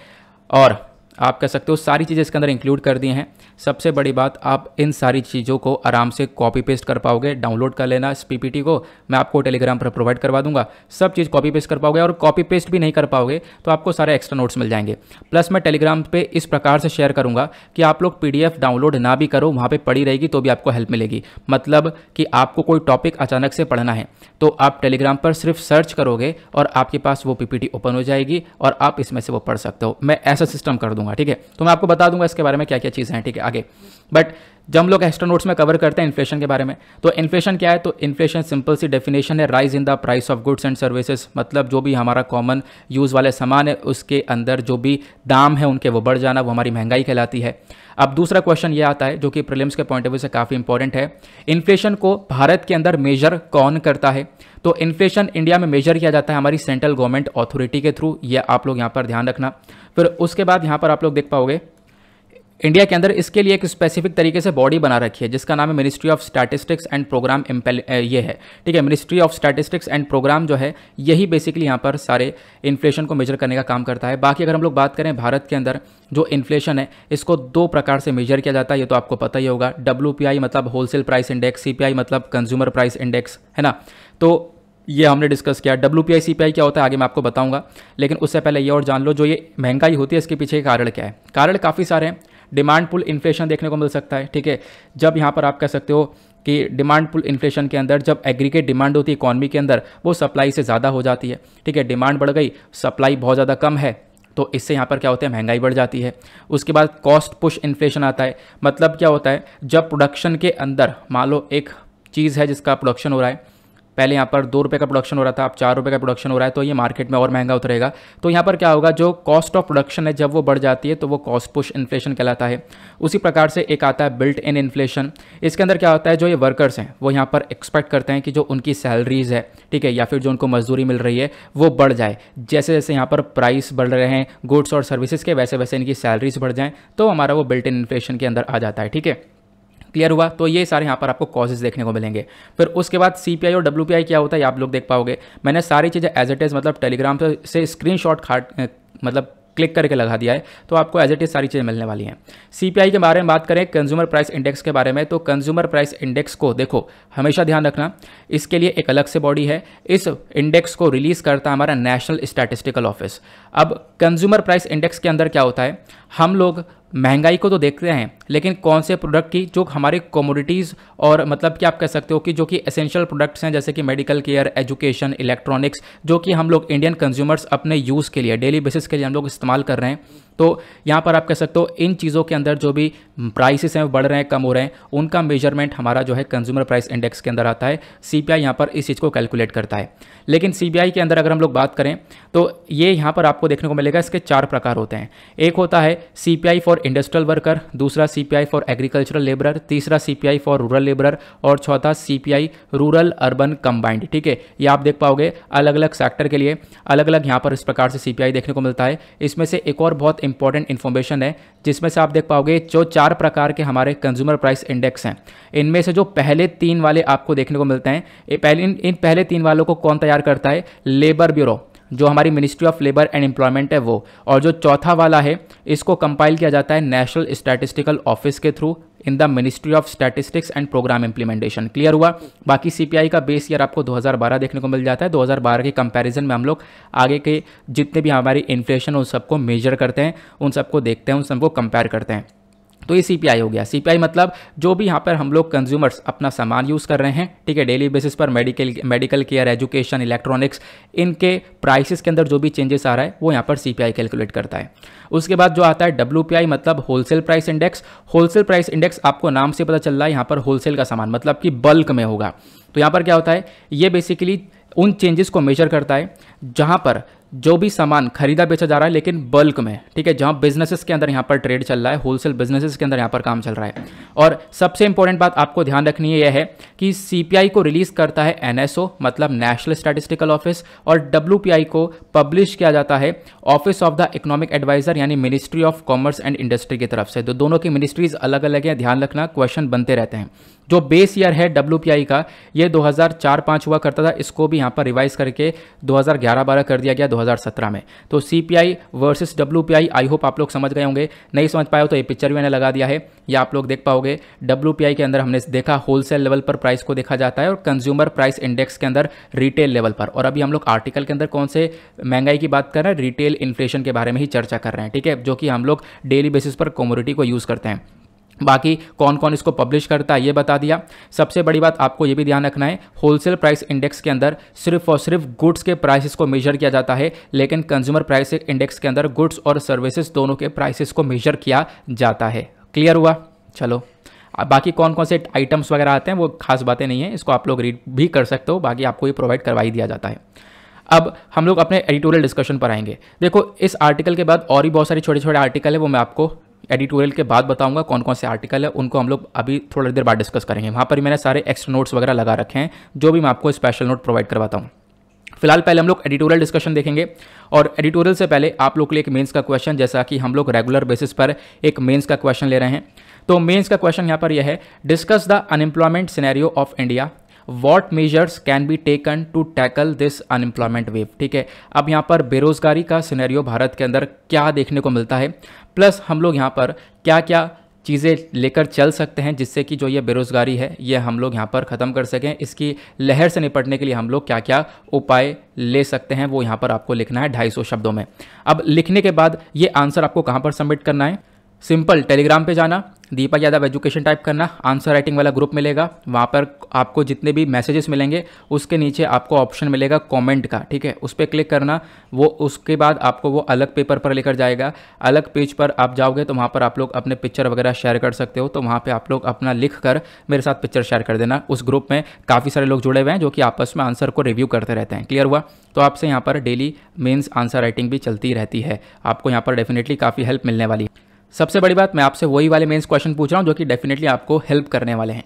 और आप कह सकते हो सारी चीज़ें इसके अंदर इंक्लूड कर दिए हैं सबसे बड़ी बात आप इन सारी चीज़ों को आराम से कॉपी पेस्ट कर पाओगे डाउनलोड कर लेना इस पी को मैं आपको टेलीग्राम पर प्रोवाइड करवा दूंगा सब चीज़ कॉपी पेस्ट कर पाओगे और कॉपी पेस्ट भी नहीं कर पाओगे तो आपको सारे एक्स्ट्रा नोट्स मिल जाएंगे प्लस मैं टेलीग्राम पर इस प्रकार से शेयर करूँगा कि आप लोग पी डाउनलोड ना भी करो वहाँ पर पड़ी रहेगी तो भी आपको हेल्प मिलेगी मतलब कि आपको कोई टॉपिक अचानक से पढ़ना है तो आप टेलीग्राम पर सिर्फ सर्च करोगे और आपके पास वो पी ओपन हो जाएगी और आप इसमें से वो पढ़ सकते हो मैं ऐसा सिस्टम कर दूँगा दूंगा ठीक है तो मैं आपको बता दूंगा इसके बारे में क्या क्या चीज़ें हैं ठीक है आगे बट जब हम लोग एस्ट्रोनोट्स में कवर करते हैं इन्फ्लेशन के बारे में तो इन्फ्लेशन क्या है तो इन्फ्लेशन सिंपल सी डेफिनेशन है rise in the price of goods and services मतलब जो भी हमारा कॉमन यूज़ वाले सामान है उसके अंदर जो भी दाम है उनके वो बढ़ जाना वो हमारी महंगाई कहलाती है अब दूसरा क्वेश्चन ये आता है जो कि प्रिलिम्स के पॉइंट ऑफ व्यू से काफ़ी इंपॉर्टेंट है इन्फ्लेशन को भारत के अंदर मेजर कौन करता है तो इन्फ्लेशन इंडिया में मेजर किया जाता है हमारी सेंट्रल गवर्नमेंट अथॉरिटी के थ्रू ये आप लोग यहाँ पर ध्यान रखना फिर उसके बाद यहाँ पर आप लोग देख पाओगे इंडिया के अंदर इसके लिए एक स्पेसिफिक तरीके से बॉडी बना रखी है जिसका नाम है Ministry of Statistics and Programme ये है ठीक है Ministry of Statistics and Programme जो है यही बेसिकली यहाँ पर सारे इन्फ्लेशन को मेजर करने का काम करता है बाकी अगर हम लोग बात करें भारत के अंदर जो इन्फ्लेशन है इसको दो प्रकार से मेजर किया जाता है ये तो आपको पता ही होगा डब्ल्यू मतलब होलसेल प्राइस इंडेक्स सी मतलब कंज्यूमर प्राइस इंडेक्स है ना तो ये हमने डिस्कस किया W P I C P I क्या होता है आगे मैं आपको बताऊंगा लेकिन उससे पहले ये और जान लो जो ये महंगाई होती है इसके पीछे कारण क्या है कारण काफ़ी सारे हैं डिमांड पुल इन्फ्लेशन देखने को मिल सकता है ठीक है जब यहाँ पर आप कह सकते हो कि डिमांड पुल इन्फ्लेशन के अंदर जब एग्रीगेट डिमांड होती है इकॉनमी के अंदर वो सप्लाई से ज़्यादा हो जाती है ठीक है डिमांड बढ़ गई सप्लाई बहुत ज़्यादा कम है तो इससे यहाँ पर क्या होता है महंगाई बढ़ जाती है उसके बाद कॉस्ट पुश इन्फ्लेशन आता है मतलब क्या होता है जब प्रोडक्शन के अंदर मान लो एक चीज़ है जिसका प्रोडक्शन हो रहा है पहले यहाँ पर दो रुपये का प्रोडक्शन हो रहा था अब चार रुपये का प्रोडक्शन हो रहा है तो ये मार्केट में और महंगा उतरेगा तो यहाँ पर क्या होगा जो कॉस्ट ऑफ प्रोडक्शन है जब वो बढ़ जाती है तो वो कॉस्ट पुश इन्फ्लेशन कहलाता है उसी प्रकार से एक आता है बिल्ट इन इन्फ्लेशन इसके अंदर क्या होता है जो ये वर्कर्स हैं वो यहाँ पर एक्सपेक्ट करते हैं कि जो उनकी सैलरीज है ठीक है या फिर जो उनको मजदूरी मिल रही है वो बढ़ जाए जैसे जैसे यहाँ पर प्राइस बढ़ रहे हैं गुड्स और सर्विसेज के वैसे वैसे इनकी सैलरीज बढ़ जाएँ तो हमारा वो बिल्ट इन इन्फ्लेशन के अंदर आ जाता है ठीक है क्लियर हुआ तो ये सारे यहाँ पर आपको कॉजेज देखने को मिलेंगे फिर उसके बाद सी पी आई और डब्ल्यू क्या होता है आप लोग देख पाओगे मैंने सारी चीज़ें एज इट इज़ मतलब टेलीग्राम से स्क्रीन शॉट खाट मतलब क्लिक करके लगा दिया है तो आपको एज इट इज सारी चीज़ें मिलने वाली हैं सीपीआई के बारे में बात करें कंज्यूमर प्राइस इंडेक्स के बारे में तो कंज्यूमर प्राइस इंडेक्स को देखो हमेशा ध्यान रखना इसके लिए एक अलग से बॉडी है इस इंडेक्स को रिलीज़ करता है हमारा नेशनल स्टैटिस्टिकल ऑफिस अब कंज्यूमर प्राइस इंडेक्स के अंदर क्या होता है हम लोग महंगाई को तो देखते हैं लेकिन कौन से प्रोडक्ट की जो हमारे कॉमोडिटीज़ और मतलब कि आप कह सकते हो कि जो कि एसेंशियल प्रोडक्ट्स हैं जैसे कि मेडिकल केयर एजुकेशन इलेक्ट्रॉनिक्स जो कि हम लोग इंडियन कंज्यूमर्स अपने यूज़ के लिए डेली बेसिस के लिए हम लोग इस्तेमाल कर रहे हैं तो यहाँ पर आप कह सकते हो इन चीज़ों के अंदर जो भी प्राइसेस हैं बढ़ रहे हैं कम हो रहे हैं उनका मेजरमेंट हमारा जो है कंज्यूमर प्राइस इंडेक्स के अंदर आता है सी पी यहाँ पर इस चीज़ को कैलकुलेट करता है लेकिन सी के अंदर अगर हम लोग बात करें तो ये यहाँ पर आपको देखने को मिलेगा इसके चार प्रकार होते हैं एक होता है सी फॉर इंडस्ट्रियल वर्कर दूसरा सी फॉर एग्रीकल्चरल लेबरर तीसरा सी फॉर रूरल लेबरर और चौथा सी रूरल अर्बन कंबाइंड ठीक है ये आप देख पाओगे अलग अलग सेक्टर के लिए अलग अलग यहाँ पर इस प्रकार से सी देखने को मिलता है इसमें से एक और बहुत इंपॉर्टेंट इन्फॉर्मेशन है जिसमें से आप देख पाओगे जो चार प्रकार के हमारे कंज्यूमर प्राइस इंडेक्स हैं इनमें से जो पहले तीन वाले आपको देखने को मिलते हैं पहले इन, इन पहले तीन वालों को कौन तैयार करता है लेबर ब्यूरो जो हमारी Ministry of Labour and Employment है वो और जो चौथा वाला है इसको कंपाइल किया जाता है नेशनल स्टैटिस्टिकल ऑफिस के through in the ministry of Statistics and Programme Implementation clear हुआ बाकी सीपीआई का बेस ईयर आपको 2012 देखने को मिल जाता है 2012 के कंपैरिजन में हम लोग आगे के जितने भी हमारी इन्फ्लेशन उन सबको मेजर करते हैं उन सबको देखते हैं उन सबको कंपेयर करते हैं तो ये सी हो गया सी मतलब जो भी यहाँ पर हम लोग कंज्यूमर्स अपना सामान यूज़ कर रहे हैं ठीक है डेली बेसिस पर medical medical care education electronics इनके प्राइसेस के अंदर जो भी चेंजेस आ रहा है वो यहाँ पर सीपीआई कैलकुलेट करता है उसके बाद जो आता है डब्ल्यू मतलब wholesale price index wholesale price index आपको नाम से पता चल रहा है यहाँ पर होलसेल का सामान मतलब कि बल्क में होगा तो यहाँ पर क्या होता है ये बेसिकली उन चेंजेस को मेजर करता है जहाँ पर जो भी सामान खरीदा बेचा जा रहा है लेकिन बल्क में ठीक है जहां बिजनेसेस के अंदर यहाँ पर ट्रेड चल रहा है होलसेल बिजनेसेस के अंदर यहाँ पर काम चल रहा है और सबसे इंपॉर्टेंट बात आपको ध्यान रखनी है यह है कि सीपीआई को रिलीज करता है एनएसओ मतलब नेशनल स्टैटिस्टिकल ऑफिस और डब्ल्यू को पब्लिश किया जाता है Office of the Economic Adviser यानी Ministry of Commerce and Industry की तरफ से तो दोनों की मिनिस्ट्रीज अलग अलग हैं ध्यान रखना क्वेश्चन बनते रहते हैं जो बेस ईयर है डब्ल्यू का ये 2004-5 हुआ करता था इसको भी यहाँ पर रिवाइज करके 2011-12 कर दिया गया 2017 में तो C P I versus W I hope आप लोग समझ गए होंगे नहीं समझ पाए हो तो ये पिक्चर भी मैंने लगा दिया है ये आप लोग देख पाओगे डब्ल्यू के अंदर हमने देखा होलसेल लेवल पर प्राइस को देखा जाता है और कंज्यूमर प्राइस इंडेक्स के अंदर रिटेल लेवल पर और अभी हम लोग आर्टिकल के अंदर कौन से महंगाई की बात कर रहे हैं रिटेल इन्फ्लेशन के बारे में ही चर्चा कर रहे हैं ठीक है जो कि हम लोग डेली बेसिस पर कॉमोडिटी को यूज़ करते हैं बाकी कौन कौन इसको पब्लिश करता है ये बता दिया सबसे बड़ी बात आपको ये भी ध्यान रखना है होलसेल प्राइस इंडेक्स के अंदर सिर्फ और सिर्फ गुड्स के प्राइसेस को मेजर किया जाता है लेकिन कंज्यूमर प्राइस इंडेक्स के अंदर गुड्स और सर्विसेज दोनों के प्राइसेस को मेजर किया जाता है क्लियर हुआ चलो बाकी कौन कौन से आइटम्स वगैरह आते हैं वो खास बातें नहीं है इसको आप लोग रीड भी कर सकते हो बाकी आपको ये प्रोवाइड करवा ही दिया जाता है अब हम लोग अपने एडिटोरियल डिस्कशन पर आएंगे देखो इस आर्टिकल के बाद और भी बहुत सारे छोटे छोटे आर्टिकल है वो मैं आपको एडिटोरियल के बाद बताऊंगा कौन कौन से आर्टिकल है उनको हम लोग अभी थोड़ी देर बाद डिस्कस करेंगे वहाँ पर मैंने सारे एक्स्ट्रा नोट्स वगैरह लगा रखे हैं जो भी मैं आपको स्पेशल नोट प्रोवाइड करवाता हूँ फिलहाल पहले हम लोग एडिटोरियल डिस्कशन देखेंगे और एडिटोरियल से पहले आप लोग के लिए एक मेंस का क्वेश्चन जैसा कि हम लोग रेगुलर बेसिस पर एक मेंस का क्वेश्चन ले रहे हैं तो मेंस का क्वेश्चन यहाँ पर यह है discuss the unemployment scenario of India what measures can be taken to tackle this unemployment wave ठीक है अब यहाँ पर बेरोजगारी का सिनेरियो भारत के अंदर क्या देखने को मिलता है प्लस हम लोग यहाँ पर क्या क्या चीज़ें लेकर चल सकते हैं जिससे कि जो ये बेरोज़गारी है ये हम लोग यहाँ पर ख़त्म कर सकें इसकी लहर से निपटने के लिए हम लोग क्या क्या उपाय ले सकते हैं वो यहाँ पर आपको लिखना है ढाई शब्दों में अब लिखने के बाद ये आंसर आपको कहाँ पर सबमिट करना है सिंपल टेलीग्राम पे जाना दीपक यादव एजुकेशन टाइप करना आंसर राइटिंग वाला ग्रुप मिलेगा वहाँ पर आपको जितने भी मैसेजेस मिलेंगे उसके नीचे आपको ऑप्शन मिलेगा कमेंट का ठीक है उस पर क्लिक करना वो उसके बाद आपको वो अलग पेपर पर लेकर जाएगा अलग पेज पर आप जाओगे तो वहाँ पर आप लोग अपने पिक्चर वगैरह शेयर कर सकते हो तो वहाँ पर आप लोग अपना लिख कर मेरे साथ पिक्चर शेयर कर देना उस ग्रुप में काफ़ी सारे लोग जुड़े हुए हैं जो कि आपस में आंसर को रिव्यू करते रहते हैं क्लियर हुआ तो आपसे यहाँ पर डेली मेन्स आंसर राइटिंग भी चलती रहती है आपको यहाँ पर डेफिनेटली काफ़ी हेल्प मिलने वाली है सबसे बड़ी बात मैं आपसे वही वाले मेन्स क्वेश्चन पूछ रहा हूँ जो कि डेफिनेटली आपको हेल्प करने वाले हैं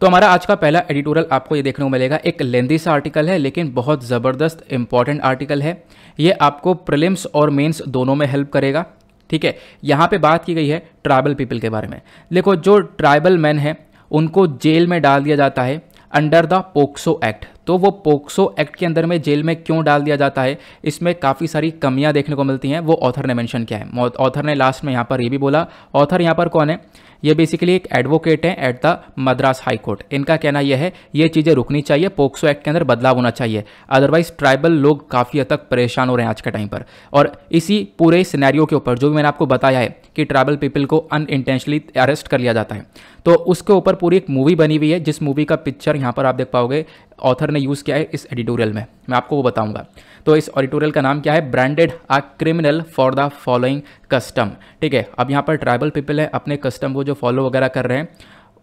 तो हमारा आज का पहला एडिटोरियल आपको ये देखने को मिलेगा एक लेंदी सा आर्टिकल है लेकिन बहुत ज़बरदस्त इंपॉर्टेंट आर्टिकल है ये आपको प्रिलिम्स और मेंस दोनों में हेल्प करेगा ठीक है यहाँ पे बात की गई है ट्राइबल पीपल के बारे में देखो जो ट्राइबल मैन है उनको जेल में डाल दिया जाता है अंडर द पोक्सो एक्ट तो वो पोक्सो एक्ट के अंदर में जेल में क्यों डाल दिया जाता है इसमें काफ़ी सारी कमियाँ देखने को मिलती हैं वो ऑथर ने मैंशन किया है ऑथर ने लास्ट में यहाँ पर ये भी बोला ऑथर यहाँ पर कौन है ये बेसिकली एक एडवोकेट हैं at the Madras high court इनका कहना यह है ये चीज़ें रुकनी चाहिए पोक्सो एक्ट के अंदर बदलाव होना चाहिए अदरवाइज ट्राइबल लोग काफ़ी हद तक परेशान हो रहे हैं आज के टाइम पर और इसी पूरे सिनेरियो के ऊपर जो भी मैंने आपको बताया है कि ट्राइबल पीपल को अनइंटेंशनली अरेस्ट कर लिया जाता है तो उसके ऊपर पूरी एक मूवी बनी हुई है जिस मूवी का पिक्चर यहाँ पर आप देख पाओगे ऑथर ने यूज़ किया है इस एडिटोरियल में मैं आपको वो बताऊँगा तो इस ऑडिटोरियल का नाम क्या है branded a criminal for the following custom ठीक है अब यहाँ पर ट्राइबल पीपल है अपने कस्टम को जो फॉलो वगैरह कर रहे हैं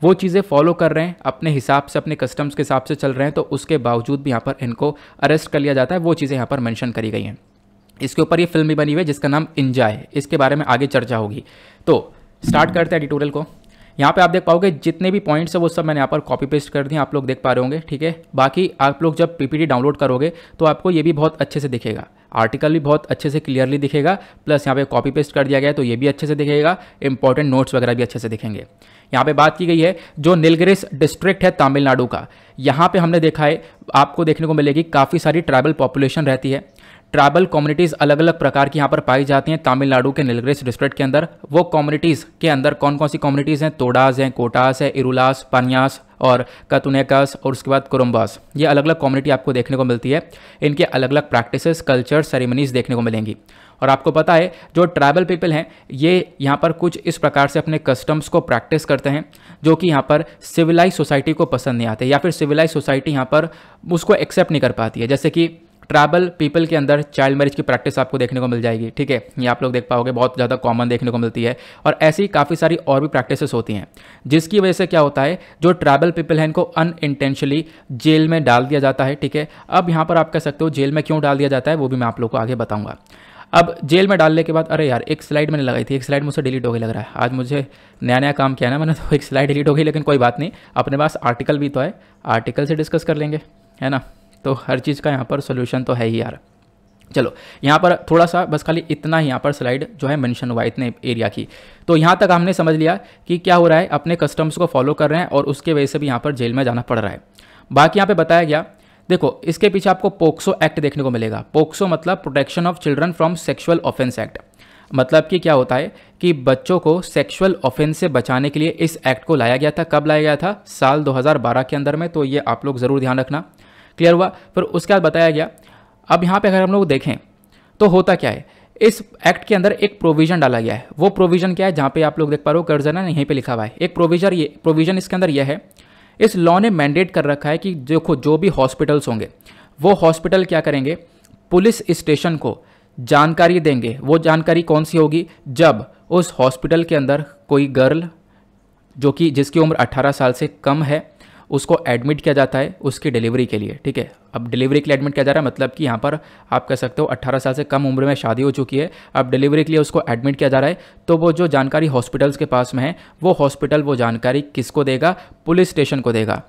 वो चीज़ें फॉलो कर रहे हैं अपने हिसाब से अपने कस्टम्स के हिसाब से चल रहे हैं तो उसके बावजूद भी यहाँ पर इनको अरेस्ट कर लिया जाता है वो चीज़ें यहाँ पर मैंशन करी गई हैं इसके ऊपर ये फिल्म भी बनी हुई है जिसका नाम इंजॉय इसके बारे में आगे चर्चा होगी तो स्टार्ट करते हैं एडिटोरियल को यहाँ पे आप देख पाओगे जितने भी पॉइंट्स है वो सब मैंने यहाँ पर कॉपी पेस्ट कर दिए आप लोग देख पा रहे होंगे ठीक है बाकी आप लोग जब पीपीटी डाउनलोड करोगे तो आपको ये भी बहुत अच्छे से दिखेगा आर्टिकल भी बहुत अच्छे से क्लियरली दिखेगा प्लस यहाँ पे कॉपी पेस्ट कर दिया गया है तो ये भी अच्छे से दिखेगा इंपॉर्टेंट नोट्स वगैरह भी अच्छे से दिखेंगे यहाँ पे बात की गई है जो नीलगिरिस डिस्ट्रिक्ट है तमिलनाडु का यहाँ पे हमने देखा है आपको देखने को मिलेगी काफ़ी सारी ट्राइबल पॉपुलेशन रहती है ट्राइबल कम्युनिटीज़ अलग अलग प्रकार की यहाँ पर पाई जाती हैं तमिलनाडु के निलग्रेस डिस्ट्रिक्ट के अंदर वो कम्युनिटीज़ के अंदर कौन कौन सी कम्युनिटीज़ हैं तोडास हैं कोटास है इरुलास पनियास और कतुनेकास और उसके बाद कुरुम्बास ये अलग अलग कम्युनिटी आपको देखने को मिलती है इनके अलग अलग प्रैक्टिसेस कल्चर सेरेमनीज देखने को मिलेंगी और आपको पता है जो ट्राइबल पीपल हैं ये यहाँ पर कुछ इस प्रकार से अपने कस्टम्स को प्रैक्टिस करते हैं जो कि यहाँ पर सिविलाइज सोसाइटी को पसंद नहीं आते या फिर सिविलाइज सोसाइटी यहाँ पर उसको एक्सेप्ट नहीं कर पाती है जैसे कि ट्राइबल पीपल के अंदर चाइल्ड मैरिज की प्रैक्टिस आपको देखने को मिल जाएगी ठीक है ये आप लोग देख पाओगे बहुत ज़्यादा कॉमन देखने को मिलती है और ऐसी काफ़ी सारी और भी प्रैक्टिसेस होती हैं जिसकी वजह से क्या होता है जो ट्राइबल पीपल हैं इनको अन इंटेंशली जेल में डाल दिया जाता है ठीक है अब यहाँ पर आप कह सकते हो जेल में क्यों डाल दिया जाता है वो भी मैं आप लोग को आगे बताऊँगा अब जेल में डालने के बाद अरे यार एक स्लाइड मैंने लगाई थी एक स्लाइड मुझसे डिलीट हो गई लग रहा है आज मुझे नया नया काम किया ना मैंने तो एक स्लाइड डिलीट हो गई लेकिन कोई बात नहीं अपने पास आर्टिकल भी तो है आर्टिकल से डिस्कस कर लेंगे है ना तो हर चीज़ का यहाँ पर सोल्यूशन तो है ही यार चलो यहाँ पर थोड़ा सा बस खाली इतना ही यहाँ पर स्लाइड जो है मेंशन हुआ इतने एरिया की तो यहाँ तक हमने समझ लिया कि क्या हो रहा है अपने कस्टम्स को फॉलो कर रहे हैं और उसके वजह से भी यहाँ पर जेल में जाना पड़ रहा है बाकी यहाँ पे बताया गया देखो इसके पीछे आपको पोक्सो एक्ट देखने को मिलेगा पोक्सो मतलब protection of children from sexual offence act मतलब कि क्या होता है कि बच्चों को सेक्सुअल ऑफेंस से बचाने के लिए इस एक्ट को लाया गया था कब लाया गया था साल 2012 के अंदर में तो ये आप लोग ज़रूर ध्यान रखना क्लियर हुआ फिर उसके बाद बताया गया अब यहाँ पे अगर हम लोग देखें तो होता क्या है इस एक्ट के अंदर एक प्रोविजन डाला गया है वो प्रोविजन क्या है जहाँ पे आप लोग देख पा रहे हो ना यहीं पे लिखा हुआ है एक प्रोविजन ये प्रोविजन इसके अंदर यह है इस लॉ ने मैंडेट कर रखा है कि देखो जो भी हॉस्पिटल्स होंगे वो हॉस्पिटल क्या करेंगे पुलिस स्टेशन को जानकारी देंगे वो जानकारी कौन सी होगी जब उस हॉस्पिटल के अंदर कोई गर्ल जो कि जिसकी उम्र 18 साल से कम है उसको एडमिट किया जाता है उसकी डिलीवरी के लिए ठीक है अब डिलीवरी के लिए एडमिट किया जा रहा है मतलब कि यहाँ पर आप कह सकते हो 18 साल से कम उम्र में शादी हो चुकी है अब डिलीवरी के लिए उसको एडमिट किया जा रहा है तो वो जो जानकारी हॉस्पिटल्स के पास में है वो हॉस्पिटल वो जानकारी किसको देगा पुलिस स्टेशन को देगा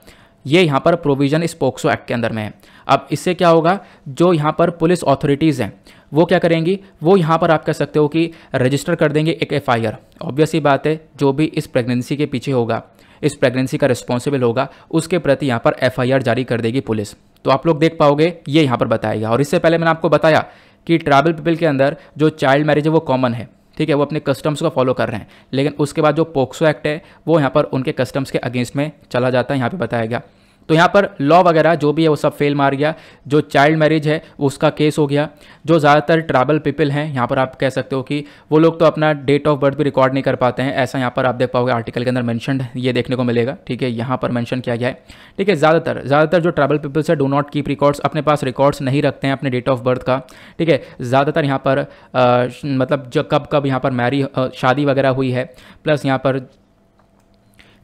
ये यहाँ पर प्रोविज़न इस पोक्सो एक्ट के अंदर में है अब इससे क्या होगा जो यहाँ पर पुलिस ऑथोरिटीज़ हैं वो क्या करेंगी वो यहाँ पर आप कह सकते हो कि रजिस्टर कर देंगे एक एफ आई ऑब्वियस ही बात है जो भी इस प्रेगनेंसी के पीछे होगा इस प्रेगनेंसी का रिस्पॉन्सिबल होगा उसके प्रति यहाँ पर एफ जारी कर देगी पुलिस तो आप लोग देख पाओगे ये यहाँ पर बताएगा और इससे पहले मैंने आपको बताया कि ट्राइबल पीपल के अंदर जो चाइल्ड मैरिज है वो कॉमन है ठीक है वो अपने कस्टम्स को फॉलो कर रहे हैं लेकिन उसके बाद जो पोक्सो एक्ट है वो यहाँ पर उनके कस्टम्स के अगेंस्ट में चला जाता है यहाँ पे बताया गया तो यहाँ पर लॉ वगैरह जो भी है वो सब फेल मार गया जो चाइल्ड मैरिज है उसका केस हो गया जो ज़्यादातर ट्राइबल पीपल हैं यहाँ पर आप कह सकते हो कि वो लोग तो अपना डेट ऑफ बर्थ भी रिकॉर्ड नहीं कर पाते हैं ऐसा यहाँ पर आप देख पाओगे आर्टिकल के अंदर मैंशन ये देखने को मिलेगा ठीक है यहाँ पर मैंशन किया गया है ठीक है ज़्यादातर ज़्यादातर जो ट्राइबल पीपल्स है डो नॉट कीप रिकॉर्ड्स अपने पास रिकॉर्ड्स नहीं रखते हैं अपने डेट ऑफ बर्थ का ठीक है ज़्यादातर यहाँ पर मतलब जो कब कब यहाँ पर मैरी शादी वगैरह हुई है प्लस यहाँ पर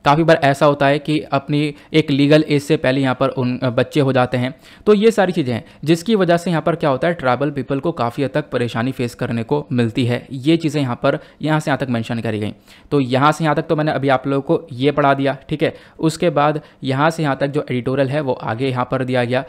काफ़ी बार ऐसा होता है कि अपनी एक लीगल एज से पहले यहाँ पर उन बच्चे हो जाते हैं तो ये सारी चीज़ें हैं जिसकी वजह से यहाँ पर क्या होता है ट्राइबल पीपल को काफ़ी हद तक परेशानी फेस करने को मिलती है ये चीज़ें यहाँ पर यहाँ से यहाँ तक मैंशन करी गई तो यहाँ से यहाँ तक तो मैंने अभी आप लोगों को ये पढ़ा दिया ठीक है उसके बाद यहाँ से यहाँ तक जो एडिटोरियल है वो आगे यहाँ पर दिया गया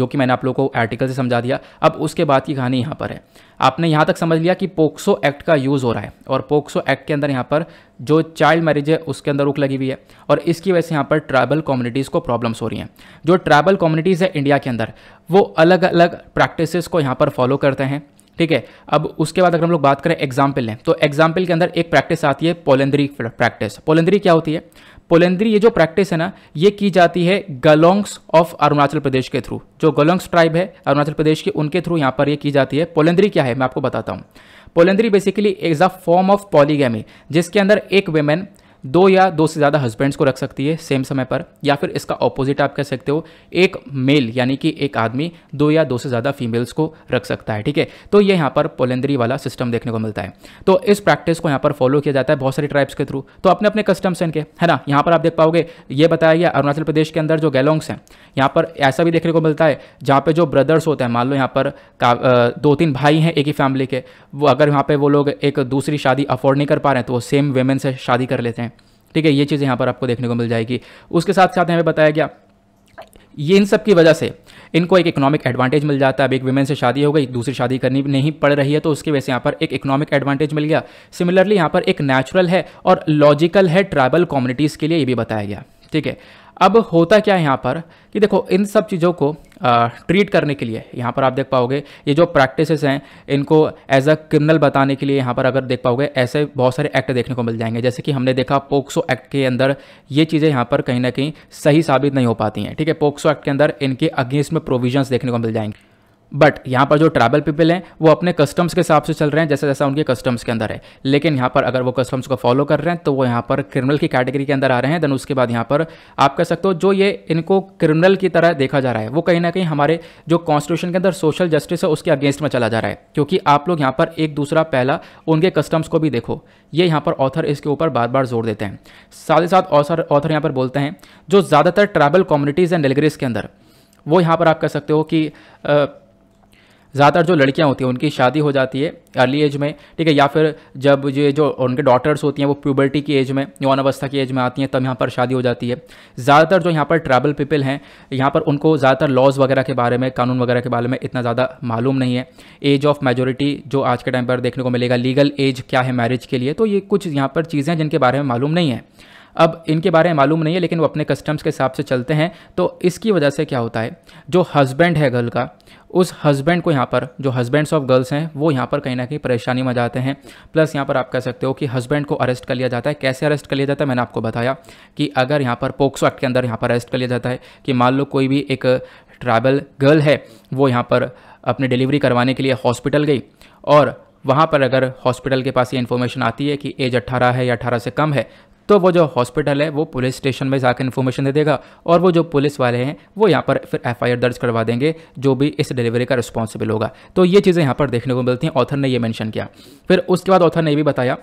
जो कि मैंने आप लोगों को आर्टिकल से समझा दिया अब उसके बाद की कहानी यहाँ पर है आपने यहाँ तक समझ लिया कि पोक्सो एक्ट का यूज़ हो रहा है और पोक्सो एक्ट के अंदर यहाँ पर जो चाइल्ड मैरिज है उसके अंदर रुक लगी हुई है और इसकी वजह से यहाँ पर ट्राइबल कम्युनिटीज़ को प्रॉब्लम्स हो रही हैं जो ट्राइबल कम्युनिटीज़ है इंडिया के अंदर वो अलग अलग प्रैक्टिसेस को यहाँ पर फॉलो करते हैं ठीक है अब उसके बाद अगर हम लोग बात करें एग्जाम्पल लें तो एग्जाम्पल के अंदर एक प्रैक्टिस आती है पोलेंद्री प्रैक्टिस पोलेंद्री क्या होती है पोलेंद्री ये जो प्रैक्टिस है ना ये की जाती है गलोंग्स ऑफ अरुणाचल प्रदेश के थ्रू जो गलोंग्स ट्राइब है अरुणाचल प्रदेश के उनके थ्रू यहाँ पर ये की जाती है पोलेंद्री क्या है मैं आपको बताता हूँ polyandry basically is a form of polygamy जिसके अंदर एक वेमेन दो या दो से ज़्यादा हस्बैंड्स को रख सकती है सेम समय पर या फिर इसका ऑपोजिट आप कह सकते हो एक मेल यानी कि एक आदमी दो या दो से ज़्यादा फीमेल्स को रख सकता है ठीक है तो ये यहाँ पर पोलेंद्री वाला सिस्टम देखने को मिलता है तो इस प्रैक्टिस को यहाँ पर फॉलो किया जाता है बहुत सारी ट्राइब्स के थ्रू तो अपने अपने कस्टम्स हैं इनके है ना यहाँ पर आप देख पाओगे ये बताया गया अरुणाचल प्रदेश के अंदर जो गैलोंग्स हैं यहाँ पर ऐसा भी देखने को मिलता है जहाँ पर जो ब्रदर्स होते हैं मान लो यहाँ पर दो तीन भाई हैं एक ही फैमिली के वो अगर यहाँ पर वो लोग एक दूसरी शादी अफोर्ड नहीं कर पा रहे हैं तो वो सेम वेमेन से शादी कर लेते हैं ठीक है ये चीज़ यहाँ पर आपको देखने को मिल जाएगी उसके साथ साथ यहाँ पर बताया गया ये इन सब की वजह से इनको एक इकोनॉमिक एडवांटेज मिल जाता है अब एक वुमेन से शादी हो गई दूसरी शादी करनी नहीं पड़ रही है तो उसकी वजह से यहाँ पर एक इकोनॉमिक एडवांटेज मिल गया सिमिलरली यहाँ पर एक नेचुरल है और लॉजिकल है ट्राइबल कम्युनिटीज़ के लिए ये भी बताया गया ठीक है अब होता क्या है यहाँ पर कि देखो इन सब चीज़ों को आ, ट्रीट करने के लिए यहाँ पर आप देख पाओगे ये जो प्रैक्टिसेस हैं इनको एज अ क्रिमिनल बताने के लिए यहाँ पर अगर देख पाओगे ऐसे बहुत सारे एक्ट देखने को मिल जाएंगे जैसे कि हमने देखा पोक्सो एक्ट के अंदर ये चीज़ें यहाँ पर कहीं ना कहीं सही साबित नहीं हो पाती हैं ठीक है पोक्सो एक्ट के अंदर इनके अगेंस्ट में प्रोविजन्स देखने को मिल जाएंगे बट यहाँ पर जो ट्रैवल पीपल हैं वो अपने कस्टम्स के हिसाब से चल रहे हैं जैसे जैसा उनके कस्टम्स के अंदर है लेकिन यहाँ पर अगर वो कस्टम्स को फॉलो कर रहे हैं तो वो यहाँ पर क्रिमिनल की कैटेगरी के अंदर आ रहे हैं देन उसके बाद यहाँ पर आप कह सकते हो जो ये इनको क्रिमिनल की तरह देखा जा रहा है वो कहीं ना कहीं हमारे जो कॉन्स्टिट्यूशन के अंदर सोशल जस्टिस है उसके अगेंस्ट में चला जा रहा है क्योंकि आप लोग यहाँ पर एक दूसरा पहला उनके कस्टम्स को भी देखो ये यहाँ पर ऑथर इसके ऊपर बार बार जोर देते हैं साथ ही साथ ऑथर ऑथर यहाँ पर बोलते हैं जो ज़्यादातर ट्राइबल कम्युनिटीज़ एंड डेलीगरीज के अंदर वो यहाँ पर आप कह सकते हो कि आ, ज़्यादातर जो लड़कियाँ होती हैं उनकी शादी हो जाती है अर्ली एज में ठीक है या फिर जब ये जो उनके डॉटर्स होती हैं वो प्यूबर्टी की एज में यौन अवस्था की एज में आती हैं तब यहाँ पर शादी हो जाती है ज़्यादातर जो यहाँ पर ट्राइबल पीपल हैं यहाँ पर उनको ज़्यादातर लॉज वगैरह के बारे में कानून वगैरह के बारे में इतना ज़्यादा मालूम नहीं है एज ऑफ मेजोरिटी जो आज के टाइम पर देखने को मिलेगा लीगल एज क्या है मैरिज के लिए तो ये कुछ यहाँ पर चीज़ें जिनके बारे में मालूम नहीं है अब इनके बारे में मालूम नहीं है लेकिन वो अपने कस्टम्स के हिसाब से चलते हैं तो इसकी वजह से क्या होता है जो हस्बैंड है गर्ल का उस हस्बैंड को यहाँ पर जो हस्बैंड्स ऑफ गर्ल्स हैं वो यहाँ पर कहीं ना कहीं परेशानी में जाते हैं प्लस यहाँ पर आप कह सकते हो कि हस्बैंड को अरेस्ट कर लिया जाता है कैसे अरेस्ट कर लिया जाता है मैंने आपको बताया कि अगर यहाँ पर पोक्सो एक्ट के अंदर यहाँ पर अरेस्ट कर लिया जाता है कि मान लो कोई भी एक ट्रैवल गर्ल है वो यहाँ पर अपनी डिलीवरी करवाने के लिए हॉस्पिटल गई और वहाँ पर अगर हॉस्पिटल के पास ये इन्फॉर्मेशन आती है कि एज 18 है या 18 से कम है तो वो जो हॉस्पिटल है वो पुलिस स्टेशन में जाकर इन्फॉर्मेशन दे देगा और वो जो पुलिस वाले हैं वो यहाँ पर फिर एफ दर्ज करवा देंगे जो भी इस डिलीवरी का रिस्पॉन्सिबल होगा तो ये चीज़ें यहाँ पर देखने को मिलती हैं ऑथर ने ये मैंशन किया फिर उसके बाद ऑथर ने भी बताया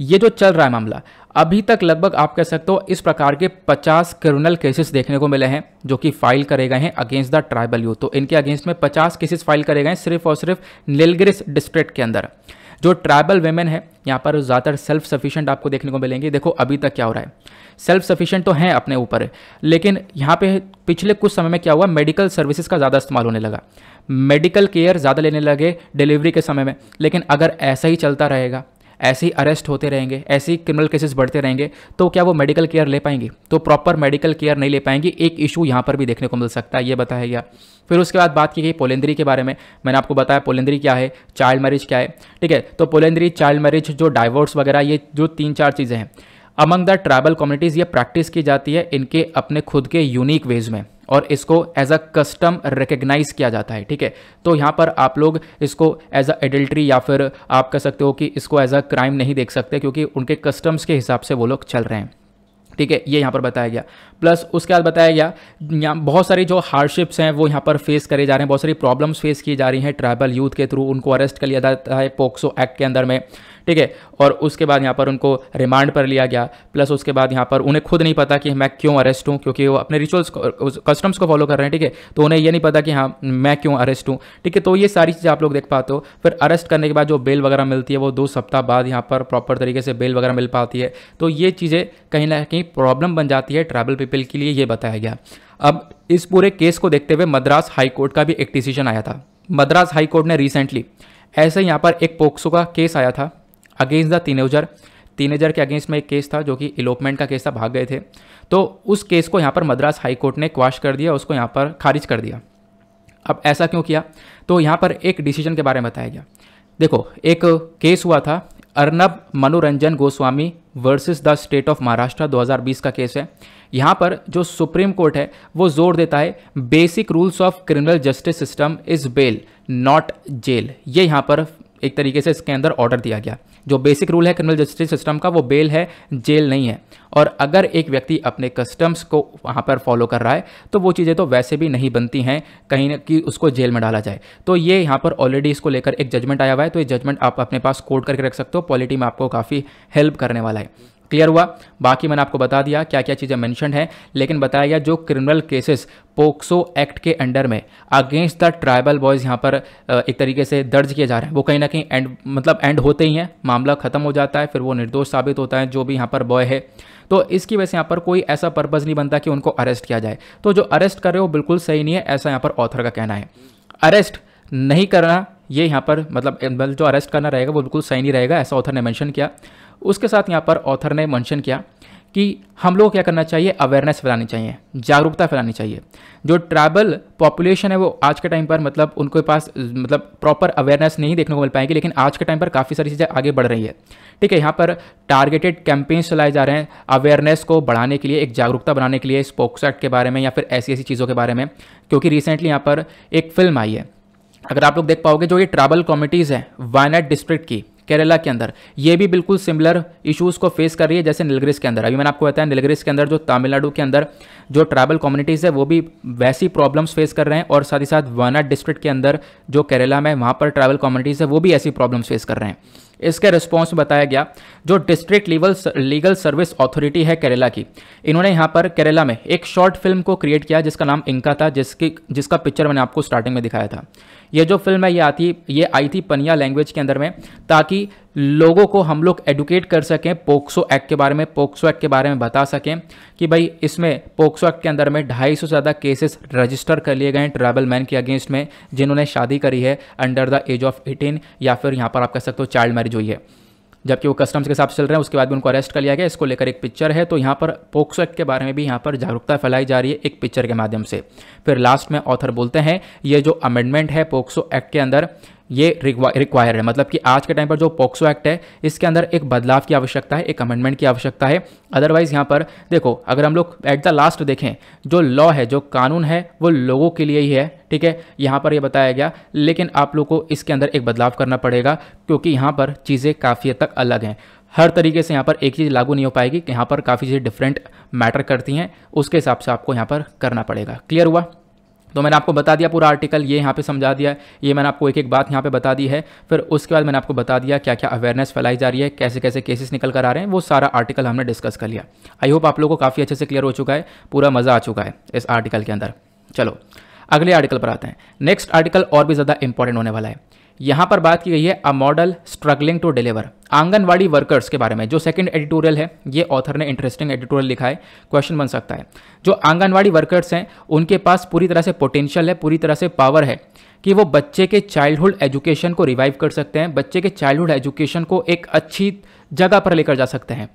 ये जो चल रहा है मामला अभी तक लगभग आप कह सकते हो इस प्रकार के 50 क्रिमिनल केसेस देखने को मिले हैं जो कि फाइल करे गए हैं अगेंस्ट द ट्राइबल यूथ तो इनके अगेंस्ट में 50 केसेस फाइल करे गए हैं सिर्फ और सिर्फ नीलगिरिस डिस्ट्रिक्ट के अंदर जो ट्राइबल वेमेन है यहाँ पर ज़्यादातर सेल्फ सफिशेंट आपको देखने को मिलेंगे देखो अभी तक क्या हो रहा है सेल्फ सफिशेंट तो हैं अपने ऊपर लेकिन यहाँ पे पिछले कुछ समय में क्या हुआ मेडिकल सर्विसेज का ज़्यादा इस्तेमाल होने लगा मेडिकल केयर ज़्यादा लेने लगे डिलीवरी के समय में लेकिन अगर ऐसा ही चलता रहेगा ऐसे ही अरेस्ट होते रहेंगे ऐसे ही क्रिमिनल केसेस बढ़ते रहेंगे तो क्या वो मेडिकल केयर ले पाएंगे तो प्रॉपर मेडिकल केयर नहीं ले पाएंगी एक इशू यहाँ पर भी देखने को मिल सकता है ये बताया गया फिर उसके बाद बात की गई पोलेंद्री के बारे में मैंने आपको बताया पोलेंद्री क्या है चाइल्ड मैरिज क्या है ठीक है तो पोलेंद्री चाइल्ड मैरिज जो डाइवोर्स वगैरह ये जो तीन चार चीज़ें हैं अमंग द ट्राइबल कम्युनिटीज़ ये प्रैक्टिस की जाती है इनके अपने खुद के यूनिक वेज में और इसको एज अ कस्टम रिकग्नाइज किया जाता है ठीक है तो यहाँ पर आप लोग इसको एज अ एडल्ट्री या फिर आप कह सकते हो कि इसको एज अ क्राइम नहीं देख सकते क्योंकि उनके कस्टम्स के हिसाब से वो लोग चल रहे हैं ठीक है ये यहाँ पर बताया गया प्लस उसके बाद बताया गया यहाँ बहुत सारी जो हार्डशिप्स हैं वो यहाँ पर फेस करे जा रहे हैं बहुत सारी प्रॉब्लम्स फेस की जा रही हैं ट्राइबल यूथ के थ्रू उनको अरेस्ट कर लिया जाता है पोक्सो एक्ट के अंदर में ठीक है और उसके बाद यहाँ पर उनको रिमांड पर लिया गया प्लस उसके बाद यहाँ पर उन्हें खुद नहीं पता कि मैं क्यों अरेस्ट हूँ क्योंकि वो अपने रिचुअल्स कस्टम्स को फॉलो कर रहे हैं ठीक है तो उन्हें ये नहीं पता कि हाँ मैं क्यों अरेस्ट हूँ ठीक है तो ये सारी चीज़ें आप लोग देख पाते हो फिर अरेस्ट करने के बाद जो बेल वगैरह मिलती है वो दो सप्ताह बाद यहाँ पर प्रॉपर तरीके से बेल वगैरह मिल पाती है तो ये चीज़ें कहीं ना कहीं प्रॉब्लम बन जाती है ट्रैवल पीपल के लिए ये बताया गया अब इस पूरे केस को देखते हुए मद्रास हाई कोर्ट का भी एक डिसीजन आया था मद्रास हाई कोर्ट ने रिसेंटली ऐसे यहाँ पर एक पोक्सो का केस आया था अगेंस्ट द तीनेजर टीनेजर के अगेंस्ट में एक केस था जो कि इलोपमेंट का केस था भाग गए थे तो उस केस को यहाँ पर मद्रास हाई कोर्ट ने क्वाश कर दिया उसको यहाँ पर खारिज कर दिया अब ऐसा क्यों किया तो यहाँ पर एक डिसीजन के बारे में बताया गया देखो एक केस हुआ था Arnab Manoranjan Goswami versus the state of Maharashtra 2020 का केस है यहाँ पर जो सुप्रीम कोर्ट है वो जोर देता है basic rules of criminal justice system is bail not jail ये यहाँ पर एक तरीके से इसके अंदर ऑर्डर दिया गया जो बेसिक रूल है क्रिमिनल जस्टिस सिस्टम का वो बेल है जेल नहीं है और अगर एक व्यक्ति अपने कस्टम्स को वहाँ पर फॉलो कर रहा है तो वो चीज़ें तो वैसे भी नहीं बनती हैं कहीं ना कि उसको जेल में डाला जाए तो ये यहाँ पर ऑलरेडी इसको लेकर एक जजमेंट आया हुआ है तो ये जजमेंट आप अपने पास कोड करके रख सकते हो पॉलिटी में आपको काफ़ी हेल्प करने वाला है क्लियर हुआ बाकी मैंने आपको बता दिया क्या क्या चीज़ें मैंशन हैं लेकिन बताया गया जो क्रिमिनल केसेस पोक्सो एक्ट के अंडर में अगेंस्ट द ट्राइबल बॉयज़ यहाँ पर एक तरीके से दर्ज किए जा रहे हैं वो कहीं ना कहीं एंड मतलब एंड होते ही हैं मामला ख़त्म हो जाता है फिर वो निर्दोष साबित होता है जो भी यहाँ पर बॉय है तो इसकी वजह से यहाँ पर कोई ऐसा पर्पज़ नहीं बनता कि उनको अरेस्ट किया जाए तो जो अरेस्ट कर रहे हो बिल्कुल सही नहीं है ऐसा यहाँ पर ऑथर का कहना है अरेस्ट नहीं करना ये यहाँ पर मतलब, मतलब जो अरेस्ट करना रहेगा वो बिल्कुल सही नहीं रहेगा ऐसा ऑथर ने मैंशन किया उसके साथ यहाँ पर ऑथर ने मैंशन किया कि हम लोग क्या करना चाहिए अवेयरनेस फैलानी चाहिए जागरूकता फैलानी चाहिए जो ट्राइबल पॉपुलेशन है वो आज के टाइम पर मतलब उनके पास मतलब प्रॉपर अवेयरनेस नहीं देखने को मिल पाएगी लेकिन आज के टाइम पर काफ़ी सारी चीज़ें आगे बढ़ रही है ठीक है यहाँ पर टारगेटेड कैंपेन्स चलाए जा रहे हैं अवेयरनेस को बढ़ाने के लिए एक जागरूकता बनाने के लिए स्पोक्स एक्ट के बारे में या फिर ऐसी ऐसी चीज़ों के बारे में क्योंकि रिसेंटली यहाँ पर एक फिल्म आई है अगर आप लोग देख पाओगे जो ये ट्राइबल कॉमिटीज़ हैं वायनाड डिस्ट्रिक्ट की केरला के अंदर ये भी बिल्कुल सिमिलर इशूज़ को फेस कर रही है जैसे नीलग्रिस के अंदर अभी मैंने आपको बताया नीलग्रिस के अंदर जो तमिलनाडु के अंदर जो ट्राइबल कम्युनिटीज़ है वो भी वैसी प्रॉब्लम्स फेस कर रहे हैं और साथ ही साथ वाना डिस्ट्रिक्ट के अंदर जो केरला में वहाँ पर ट्राइबल कम्युनिटीज़ है वो भी ऐसी प्रॉब्लम्स फेस कर रहे हैं इसके रिस्पॉन्स बताया गया जो district level legal service authority है केरला की इन्होंने यहाँ पर केरला में एक शॉर्ट फिल्म को क्रिएट किया जिसका नाम इंका था जिसकी जिसका पिक्चर मैंने आपको स्टार्टिंग में दिखाया था ये जो फिल्म है ये आती ये आई थी पनिया लैंग्वेज के अंदर में ताकि लोगों को हम लोग एडुकेट कर सकें पोक्सो एक्ट के बारे में पोक्सो एक्ट के बारे में बता सकें कि भाई इसमें पोक्सो एक्ट के अंदर में ढाई से ज़्यादा केसेस रजिस्टर कर लिए गए हैं ट्रैवल मैन के अगेंस्ट में जिन्होंने शादी करी है under the age of eighteen या फिर यहाँ पर आप कह सकते हो चाइल्ड मैरिज हुई है जबकि वो कस्टम्स के हिसाब से चल रहे हैं उसके बाद भी उनको अरेस्ट कर लिया गया इसको लेकर एक पिक्चर है तो यहाँ पर पोक्सो एक्ट के बारे में भी यहाँ पर जागरूकता फैलाई जा रही है एक पिक्चर के माध्यम से फिर लास्ट में ऑथर बोलते हैं ये जो अमेंडमेंट है पोक्सो एक्ट के अंदर ये रिक्वायर है मतलब कि आज के टाइम पर जो पॉक्सो एक्ट है इसके अंदर एक बदलाव की आवश्यकता है एक अमेंडमेंट की आवश्यकता है अदरवाइज़ यहाँ पर देखो अगर हम लोग एट द लास्ट देखें जो लॉ है जो कानून है वो लोगों के लिए ही है ठीक है यहाँ पर ये यह बताया गया लेकिन आप लोग को इसके अंदर एक बदलाव करना पड़ेगा क्योंकि यहाँ पर चीज़ें काफ़ी हद तक अलग हैं हर तरीके से यहाँ पर एक चीज़ लागू नहीं हो पाएगी कि यहाँ पर काफ़ी चीज़ें डिफरेंट मैटर करती हैं उसके हिसाब से आपको यहाँ पर करना पड़ेगा क्लियर हुआ तो मैंने आपको बता दिया पूरा आर्टिकल ये यहाँ पे समझा दिया ये मैंने आपको एक एक बात यहाँ पे बता दी है फिर उसके बाद मैंने आपको बता दिया क्या क्या अवेयरनेस फैलाई जा रही है कैसे कैसे केसेस निकल कर आ रहे हैं वो सारा आर्टिकल हमने डिस्कस कर लिया आई होप आप लोगों को काफ़ी अच्छे से क्लियर हो चुका है पूरा मज़ा आ चुका है इस आर्टिकल के अंदर चलो अगले आर्टिकल पर आते हैं नेक्स्ट आर्टिकल और भी ज़्यादा इंपॉर्टेंट होने वाला है यहाँ पर बात की गई है a model struggling to deliver anganwadi workers के बारे में जो सेकंड एडिटोरियल है ये ऑथर ने इंटरेस्टिंग एडिटोरियल लिखा है क्वेश्चन बन सकता है जो आंगनवाड़ी वर्कर्स हैं उनके पास पूरी तरह से पोटेंशियल है पूरी तरह से पावर है कि वो बच्चे के चाइल्डहुड एजुकेशन को रिवाइव कर सकते हैं बच्चे के चाइल्डहुड एजुकेशन को एक अच्छी जगह पर लेकर जा सकते हैं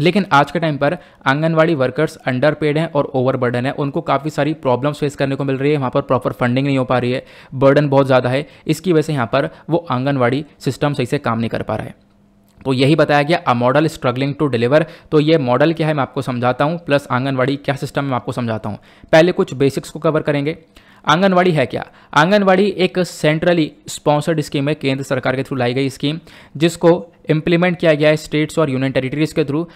लेकिन आज के टाइम पर आंगनवाड़ी वर्कर्स अंडर पेड हैं और ओवरबर्डन है उनको काफ़ी सारी प्रॉब्लम्स फेस करने को मिल रही है वहाँ पर प्रॉपर फंडिंग नहीं हो पा रही है बर्डन बहुत ज़्यादा है इसकी वजह से यहाँ पर वो आंगनवाड़ी सिस्टम सही से काम नहीं कर पा रहा है तो यही बताया गया a model struggling to deliver तो ये मॉडल क्या है मैं आपको समझाता हूँ प्लस आंगनवाड़ी क्या सिस्टम है मैं आपको समझाता हूँ पहले कुछ बेसिक्स को कवर करेंगे आंगनवाड़ी है क्या आंगनवाड़ी एक सेंट्रली स्पॉन्सर्ड स्कीम है केंद्र सरकार के थ्रू लाई गई स्कीम जिसको इम्प्लीमेंट किया गया है स्टेट्स और यूनियन टेरिटरीज के थ्रू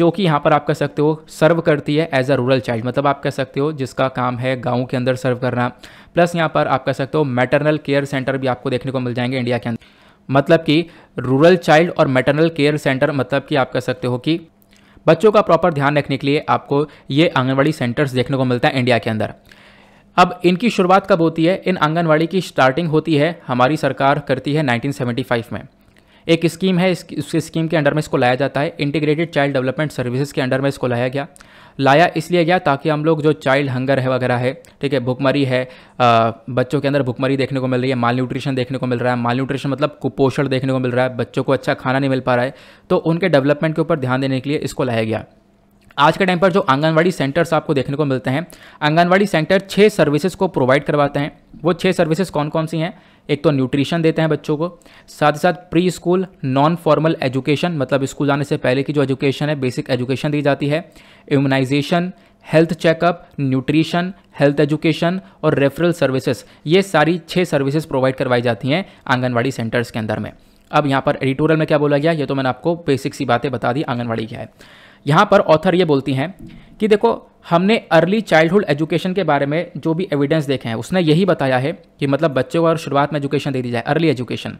जो कि यहाँ पर आप कह सकते हो सर्व करती है एज अ रूरल चाइल्ड मतलब आप कह सकते हो जिसका काम है गाँव के अंदर सर्व करना प्लस यहाँ पर आप कह सकते हो मैटरनल केयर सेंटर भी आपको देखने को मिल जाएंगे इंडिया के अंदर मतलब कि रूरल चाइल्ड और मैटरनल केयर सेंटर मतलब कि आप कह सकते हो कि बच्चों का प्रॉपर ध्यान रखने के लिए आपको ये आंगनबाड़ी सेंटर्स देखने को मिलता है इंडिया के अंदर अब इनकी शुरुआत कब होती है इन आंगनवाड़ी की स्टार्टिंग होती है हमारी सरकार करती है 1975 में एक स्कीम है इस स्कीम के अंडर में इसको लाया जाता है इंटीग्रेटेड चाइल्ड डेवलपमेंट सर्विसेज के अंडर में इसको लाया गया लाया इसलिए गया ताकि हम लोग जो चाइल्ड हंगर है वगैरह है ठीक है भुखमरी है आ, बच्चों के अंदर भुखमरी देखने को मिल रही है माल न्यूट्रिशन देखने को मिल रहा है माल न्यूट्रिशन मतलब कुपोषण देखने को मिल रहा है बच्चों को अच्छा खाना नहीं मिल पा रहा है तो उनके डेवलपमेंट के ऊपर ध्यान देने के लिए इसको लाया गया आज के टाइम पर जो आंगनवाड़ी सेंटर्स आपको देखने को मिलते हैं आंगनवाड़ी सेंटर छः सर्विसेज को प्रोवाइड करवाते हैं वो छः सर्विसेज कौन कौन सी हैं एक तो न्यूट्रिशन देते हैं बच्चों को साथ ही साथ pre school non formal education मतलब स्कूल जाने से पहले की जो एजुकेशन है बेसिक एजुकेशन दी जाती है immunisation health checkup nutrition health education और रेफरल सर्विसेज ये सारी छः सर्विसेज प्रोवाइड करवाई जाती हैं आंगनवाड़ी सेंटर्स के अंदर में अब यहाँ पर एडिटोरियल में क्या बोला गया ये तो मैंने आपको बेसिक सी बातें बता दी आंगनवाड़ी क्या है यहाँ पर ऑथर ये बोलती हैं कि देखो हमने अर्ली चाइल्डहुड एजुकेशन के बारे में जो भी एविडेंस देखे हैं उसने यही बताया है कि मतलब बच्चों को शुरुआत में एजुकेशन दे दी जाए अर्ली एजुकेशन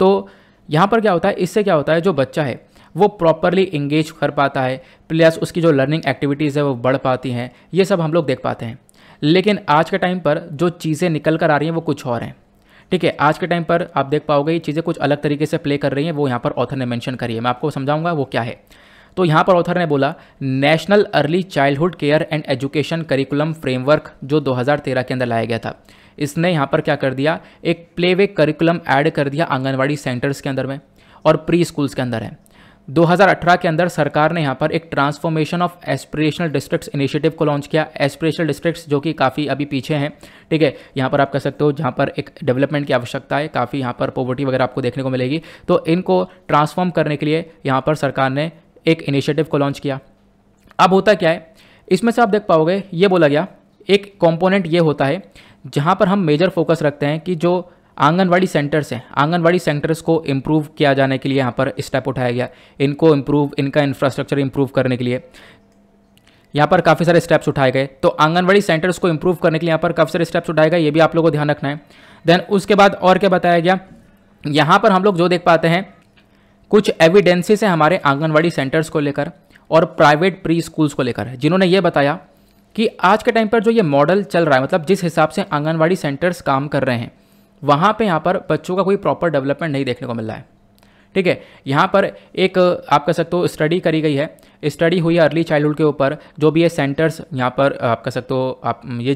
तो यहाँ पर क्या होता है इससे क्या होता है जो बच्चा है वो प्रॉपरली इंगेज कर पाता है प्लस उसकी जो लर्निंग एक्टिविटीज़ है वो बढ़ पाती हैं ये सब हम लोग देख पाते हैं लेकिन आज के टाइम पर जो चीज़ें निकल कर आ रही हैं वो कुछ और हैं ठीक है आज के टाइम पर आप देख पाओगे ये चीज़ें कुछ अलग तरीके से प्ले कर रही हैं वो यहाँ पर ऑथर ने मैंशन करी है मैं आपको समझाऊंगा वो क्या है तो यहाँ पर ऑथर ने बोला national early childhood care and education curriculum framework जो 2013 के अंदर लाया गया था इसने यहाँ पर क्या कर दिया एक प्ले वे करिकुलम ऐड कर दिया आंगनवाड़ी सेंटर्स के अंदर में और प्री स्कूल्स के अंदर है 2018 के अंदर सरकार ने यहाँ पर एक transformation of aspirational districts initiative को लॉन्च किया एस्पिरेशनल डिस्ट्रिक्ट्स जो कि काफ़ी अभी पीछे हैं ठीक है यहाँ पर आप कह सकते हो जहाँ पर एक डेवलपमेंट की आवश्यकता है काफ़ी यहाँ पर पॉवर्टी वगैरह आपको देखने को मिलेगी तो इनको ट्रांसफॉर्म करने के लिए यहाँ पर सरकार ने एक इनिशिएटिव को लॉन्च किया अब होता क्या है इसमें से आप देख पाओगे ये बोला गया एक कंपोनेंट ये होता है जहाँ पर हम मेजर फोकस रखते हैं कि जो आंगनवाड़ी सेंटर्स हैं आंगनवाड़ी सेंटर्स को इम्प्रूव किया जाने के लिए यहाँ पर स्टेप उठाया गया इनको इम्प्रूव इनका इंफ्रास्ट्रक्चर इम्प्रूव करने के लिए यहाँ पर काफ़ी सारे स्टेप्स उठाए गए तो आंगनवाड़ी सेंटर्स को इम्प्रूव करने के लिए यहाँ पर काफ़ी सारे स्टेप्स उठाए गए ये भी आप लोगों को ध्यान रखना है देन उसके बाद और क्या बताया गया यहाँ पर हम लोग जो देख पाते हैं कुछ एविडेंसेस हैं हमारे आंगनवाड़ी सेंटर्स को लेकर और प्राइवेट प्री स्कूल्स को लेकर जिन्होंने ये बताया कि आज के टाइम पर जो ये मॉडल चल रहा है मतलब जिस हिसाब से आंगनवाड़ी सेंटर्स काम कर रहे हैं वहाँ पे यहाँ पर बच्चों का कोई प्रॉपर डेवलपमेंट नहीं देखने को मिल रहा है ठीक है यहाँ पर एक आप कह सकते हो स्टडी करी गई है स्टडी हुई है अर्ली चाइल्डहुड के ऊपर जो भी ये सेंटर्स यहाँ पर आप कह सकते हो आप ये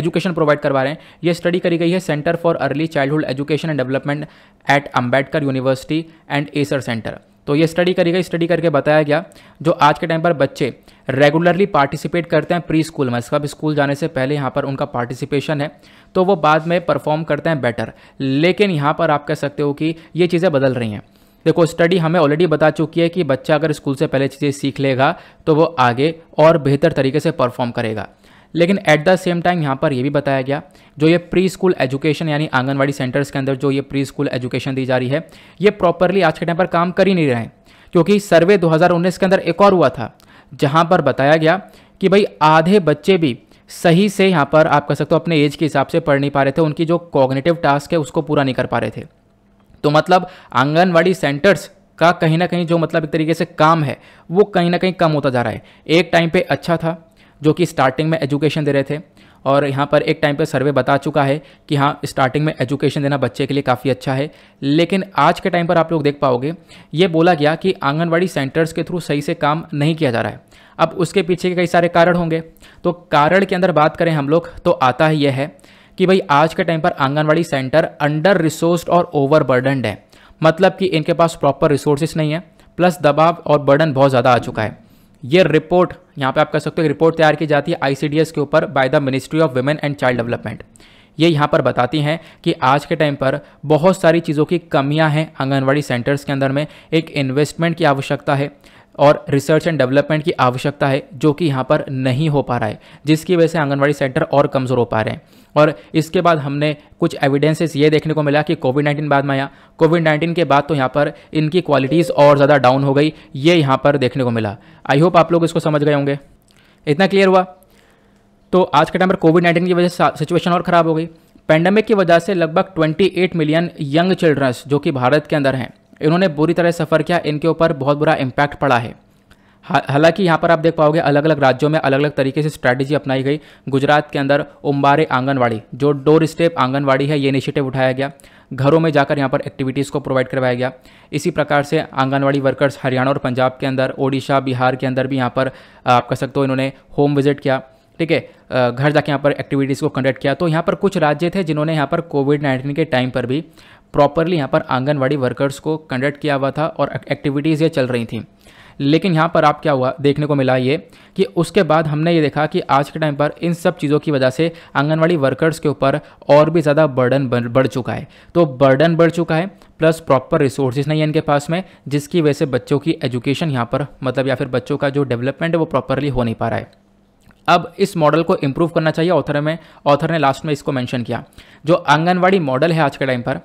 एजुकेशन प्रोवाइड करवा रहे हैं ये स्टडी करी गई है centre for early childhood education and development at Ambedkar university and ASER centre तो ये स्टडी करी गई स्टडी करके बताया गया जो आज के टाइम पर बच्चे रेगुलरली पार्टिसिपेट करते हैं प्री स्कूल में सब स्कूल जाने से पहले यहाँ पर उनका पार्टिसिपेशन है तो वो बाद में परफॉर्म करते हैं बेटर लेकिन यहाँ पर आप कह सकते हो कि ये चीज़ें बदल रही हैं देखो स्टडी हमें ऑलरेडी बता चुकी है कि बच्चा अगर स्कूल से पहले चीज़ें सीख लेगा तो वो आगे और बेहतर तरीके से परफॉर्म करेगा लेकिन एट द सेम टाइम यहाँ पर ये भी बताया गया जो ये प्री स्कूल एजुकेशन यानी आंगनवाड़ी सेंटर्स के अंदर जो ये प्री स्कूल एजुकेशन दी जा रही है ये प्रॉपरली आज के टाइम पर काम कर ही नहीं रहे हैं क्योंकि सर्वे 2019 के अंदर एक और हुआ था जहाँ पर बताया गया कि भाई आधे बच्चे भी सही से यहाँ पर आप कह सकते हो अपने एज के हिसाब से पढ़ नहीं पा रहे थे उनकी जो कॉग्नेटिव टास्क है उसको पूरा नहीं कर पा रहे थे तो मतलब आंगनवाड़ी सेंटर्स का कहीं ना कहीं जो मतलब एक तरीके से काम है वो कहीं ना कहीं कम होता जा रहा है एक टाइम पे अच्छा था जो कि स्टार्टिंग में एजुकेशन दे रहे थे और यहाँ पर एक टाइम पर सर्वे बता चुका है कि हाँ स्टार्टिंग में एजुकेशन देना बच्चे के लिए काफ़ी अच्छा है लेकिन आज के टाइम पर आप लोग देख पाओगे ये बोला गया कि आंगनबाड़ी सेंटर्स के थ्रू सही से काम नहीं किया जा रहा है अब उसके पीछे के कई सारे कारण होंगे तो कारण के अंदर बात करें हम लोग तो आता ही यह है कि भाई आज के टाइम पर आंगनबाड़ी सेंटर अंडर रिसोर्स और ओवर बर्डनड है मतलब कि इनके पास प्रॉपर रिसोर्सेस नहीं है प्लस दबाव और बर्डन बहुत ज़्यादा आ चुका है ये रिपोर्ट यहाँ पे आप कह सकते हो रिपोर्ट तैयार की जाती है आईसीडीएस के ऊपर by the ministry of women and child development ये यहाँ पर बताती हैं कि आज के टाइम पर बहुत सारी चीज़ों की कमियाँ हैं आंगनबाड़ी सेंटर्स के अंदर में एक इन्वेस्टमेंट की आवश्यकता है और रिसर्च एंड डेवलपमेंट की आवश्यकता है जो कि यहाँ पर नहीं हो पा रहा है जिसकी वजह से आंगनबाड़ी सेंटर और कमज़ोर हो पा रहे हैं और इसके बाद हमने कुछ एविडेंसेस ये देखने को मिला कि कोविड नाइन्टीन बाद में आया कोविड नाइन्टीन के बाद तो यहाँ पर इनकी क्वालिटीज़ और ज़्यादा डाउन हो गई ये यहाँ पर देखने को मिला आई होप आप लोग इसको समझ गए होंगे इतना क्लियर हुआ तो आज के टाइम पर कोविड नाइन्टीन की वजह से सिचुएशन और ख़राब हो गई पैंडमिक की वजह से लगभग 28 मिलियन यंग चिल्ड्रंस जो कि भारत के अंदर हैं इन्होंने बुरी तरह सफ़र किया इनके ऊपर बहुत बुरा इम्पैक्ट पड़ा है हालांकि यहाँ पर आप देख पाओगे अलग अलग राज्यों में अलग अलग तरीके से स्ट्रैटेजी अपनाई गई गुजरात के अंदर उम्बारे आंगनवाड़ी जो डोर स्टेप आंगनवाड़ी है ये इनिशिएटिव उठाया गया घरों में जाकर यहाँ पर एक्टिविटीज़ को प्रोवाइड करवाया गया इसी प्रकार से आंगनवाड़ी वर्कर्स हरियाणा और पंजाब के अंदर ओडिशा बिहार के अंदर भी यहाँ पर आप कह सकते हो इन्होंने होम विजिट किया ठीक है घर जाके यहाँ पर एक्टिविटीज़ को कंडक्ट किया तो यहाँ पर कुछ राज्य थे जिन्होंने यहाँ पर कोविड नाइन्टीन के टाइम पर भी प्रॉपरली यहाँ पर आंगनवाड़ी वर्कर्स को कंडक्ट किया हुआ था और एक्टिविटीज़ ये चल रही थी लेकिन यहाँ पर आप क्या हुआ देखने को मिला ये कि उसके बाद हमने ये देखा कि आज के टाइम पर इन सब चीज़ों की वजह से आंगनवाड़ी वर्कर्स के ऊपर और भी ज़्यादा बर्डन बढ़ चुका है तो बर्डन बढ़ चुका है प्लस प्रॉपर रिसोर्सेज नहीं है इनके पास में जिसकी वजह से बच्चों की एजुकेशन यहाँ पर मतलब या फिर बच्चों का जो डेवलपमेंट है वो प्रॉपरली हो नहीं पा रहा है अब इस मॉडल को इम्प्रूव करना चाहिए ऑथर में ऑथर ने लास्ट में इसको मेंशन किया जो आंगनवाड़ी मॉडल है आज के टाइम पर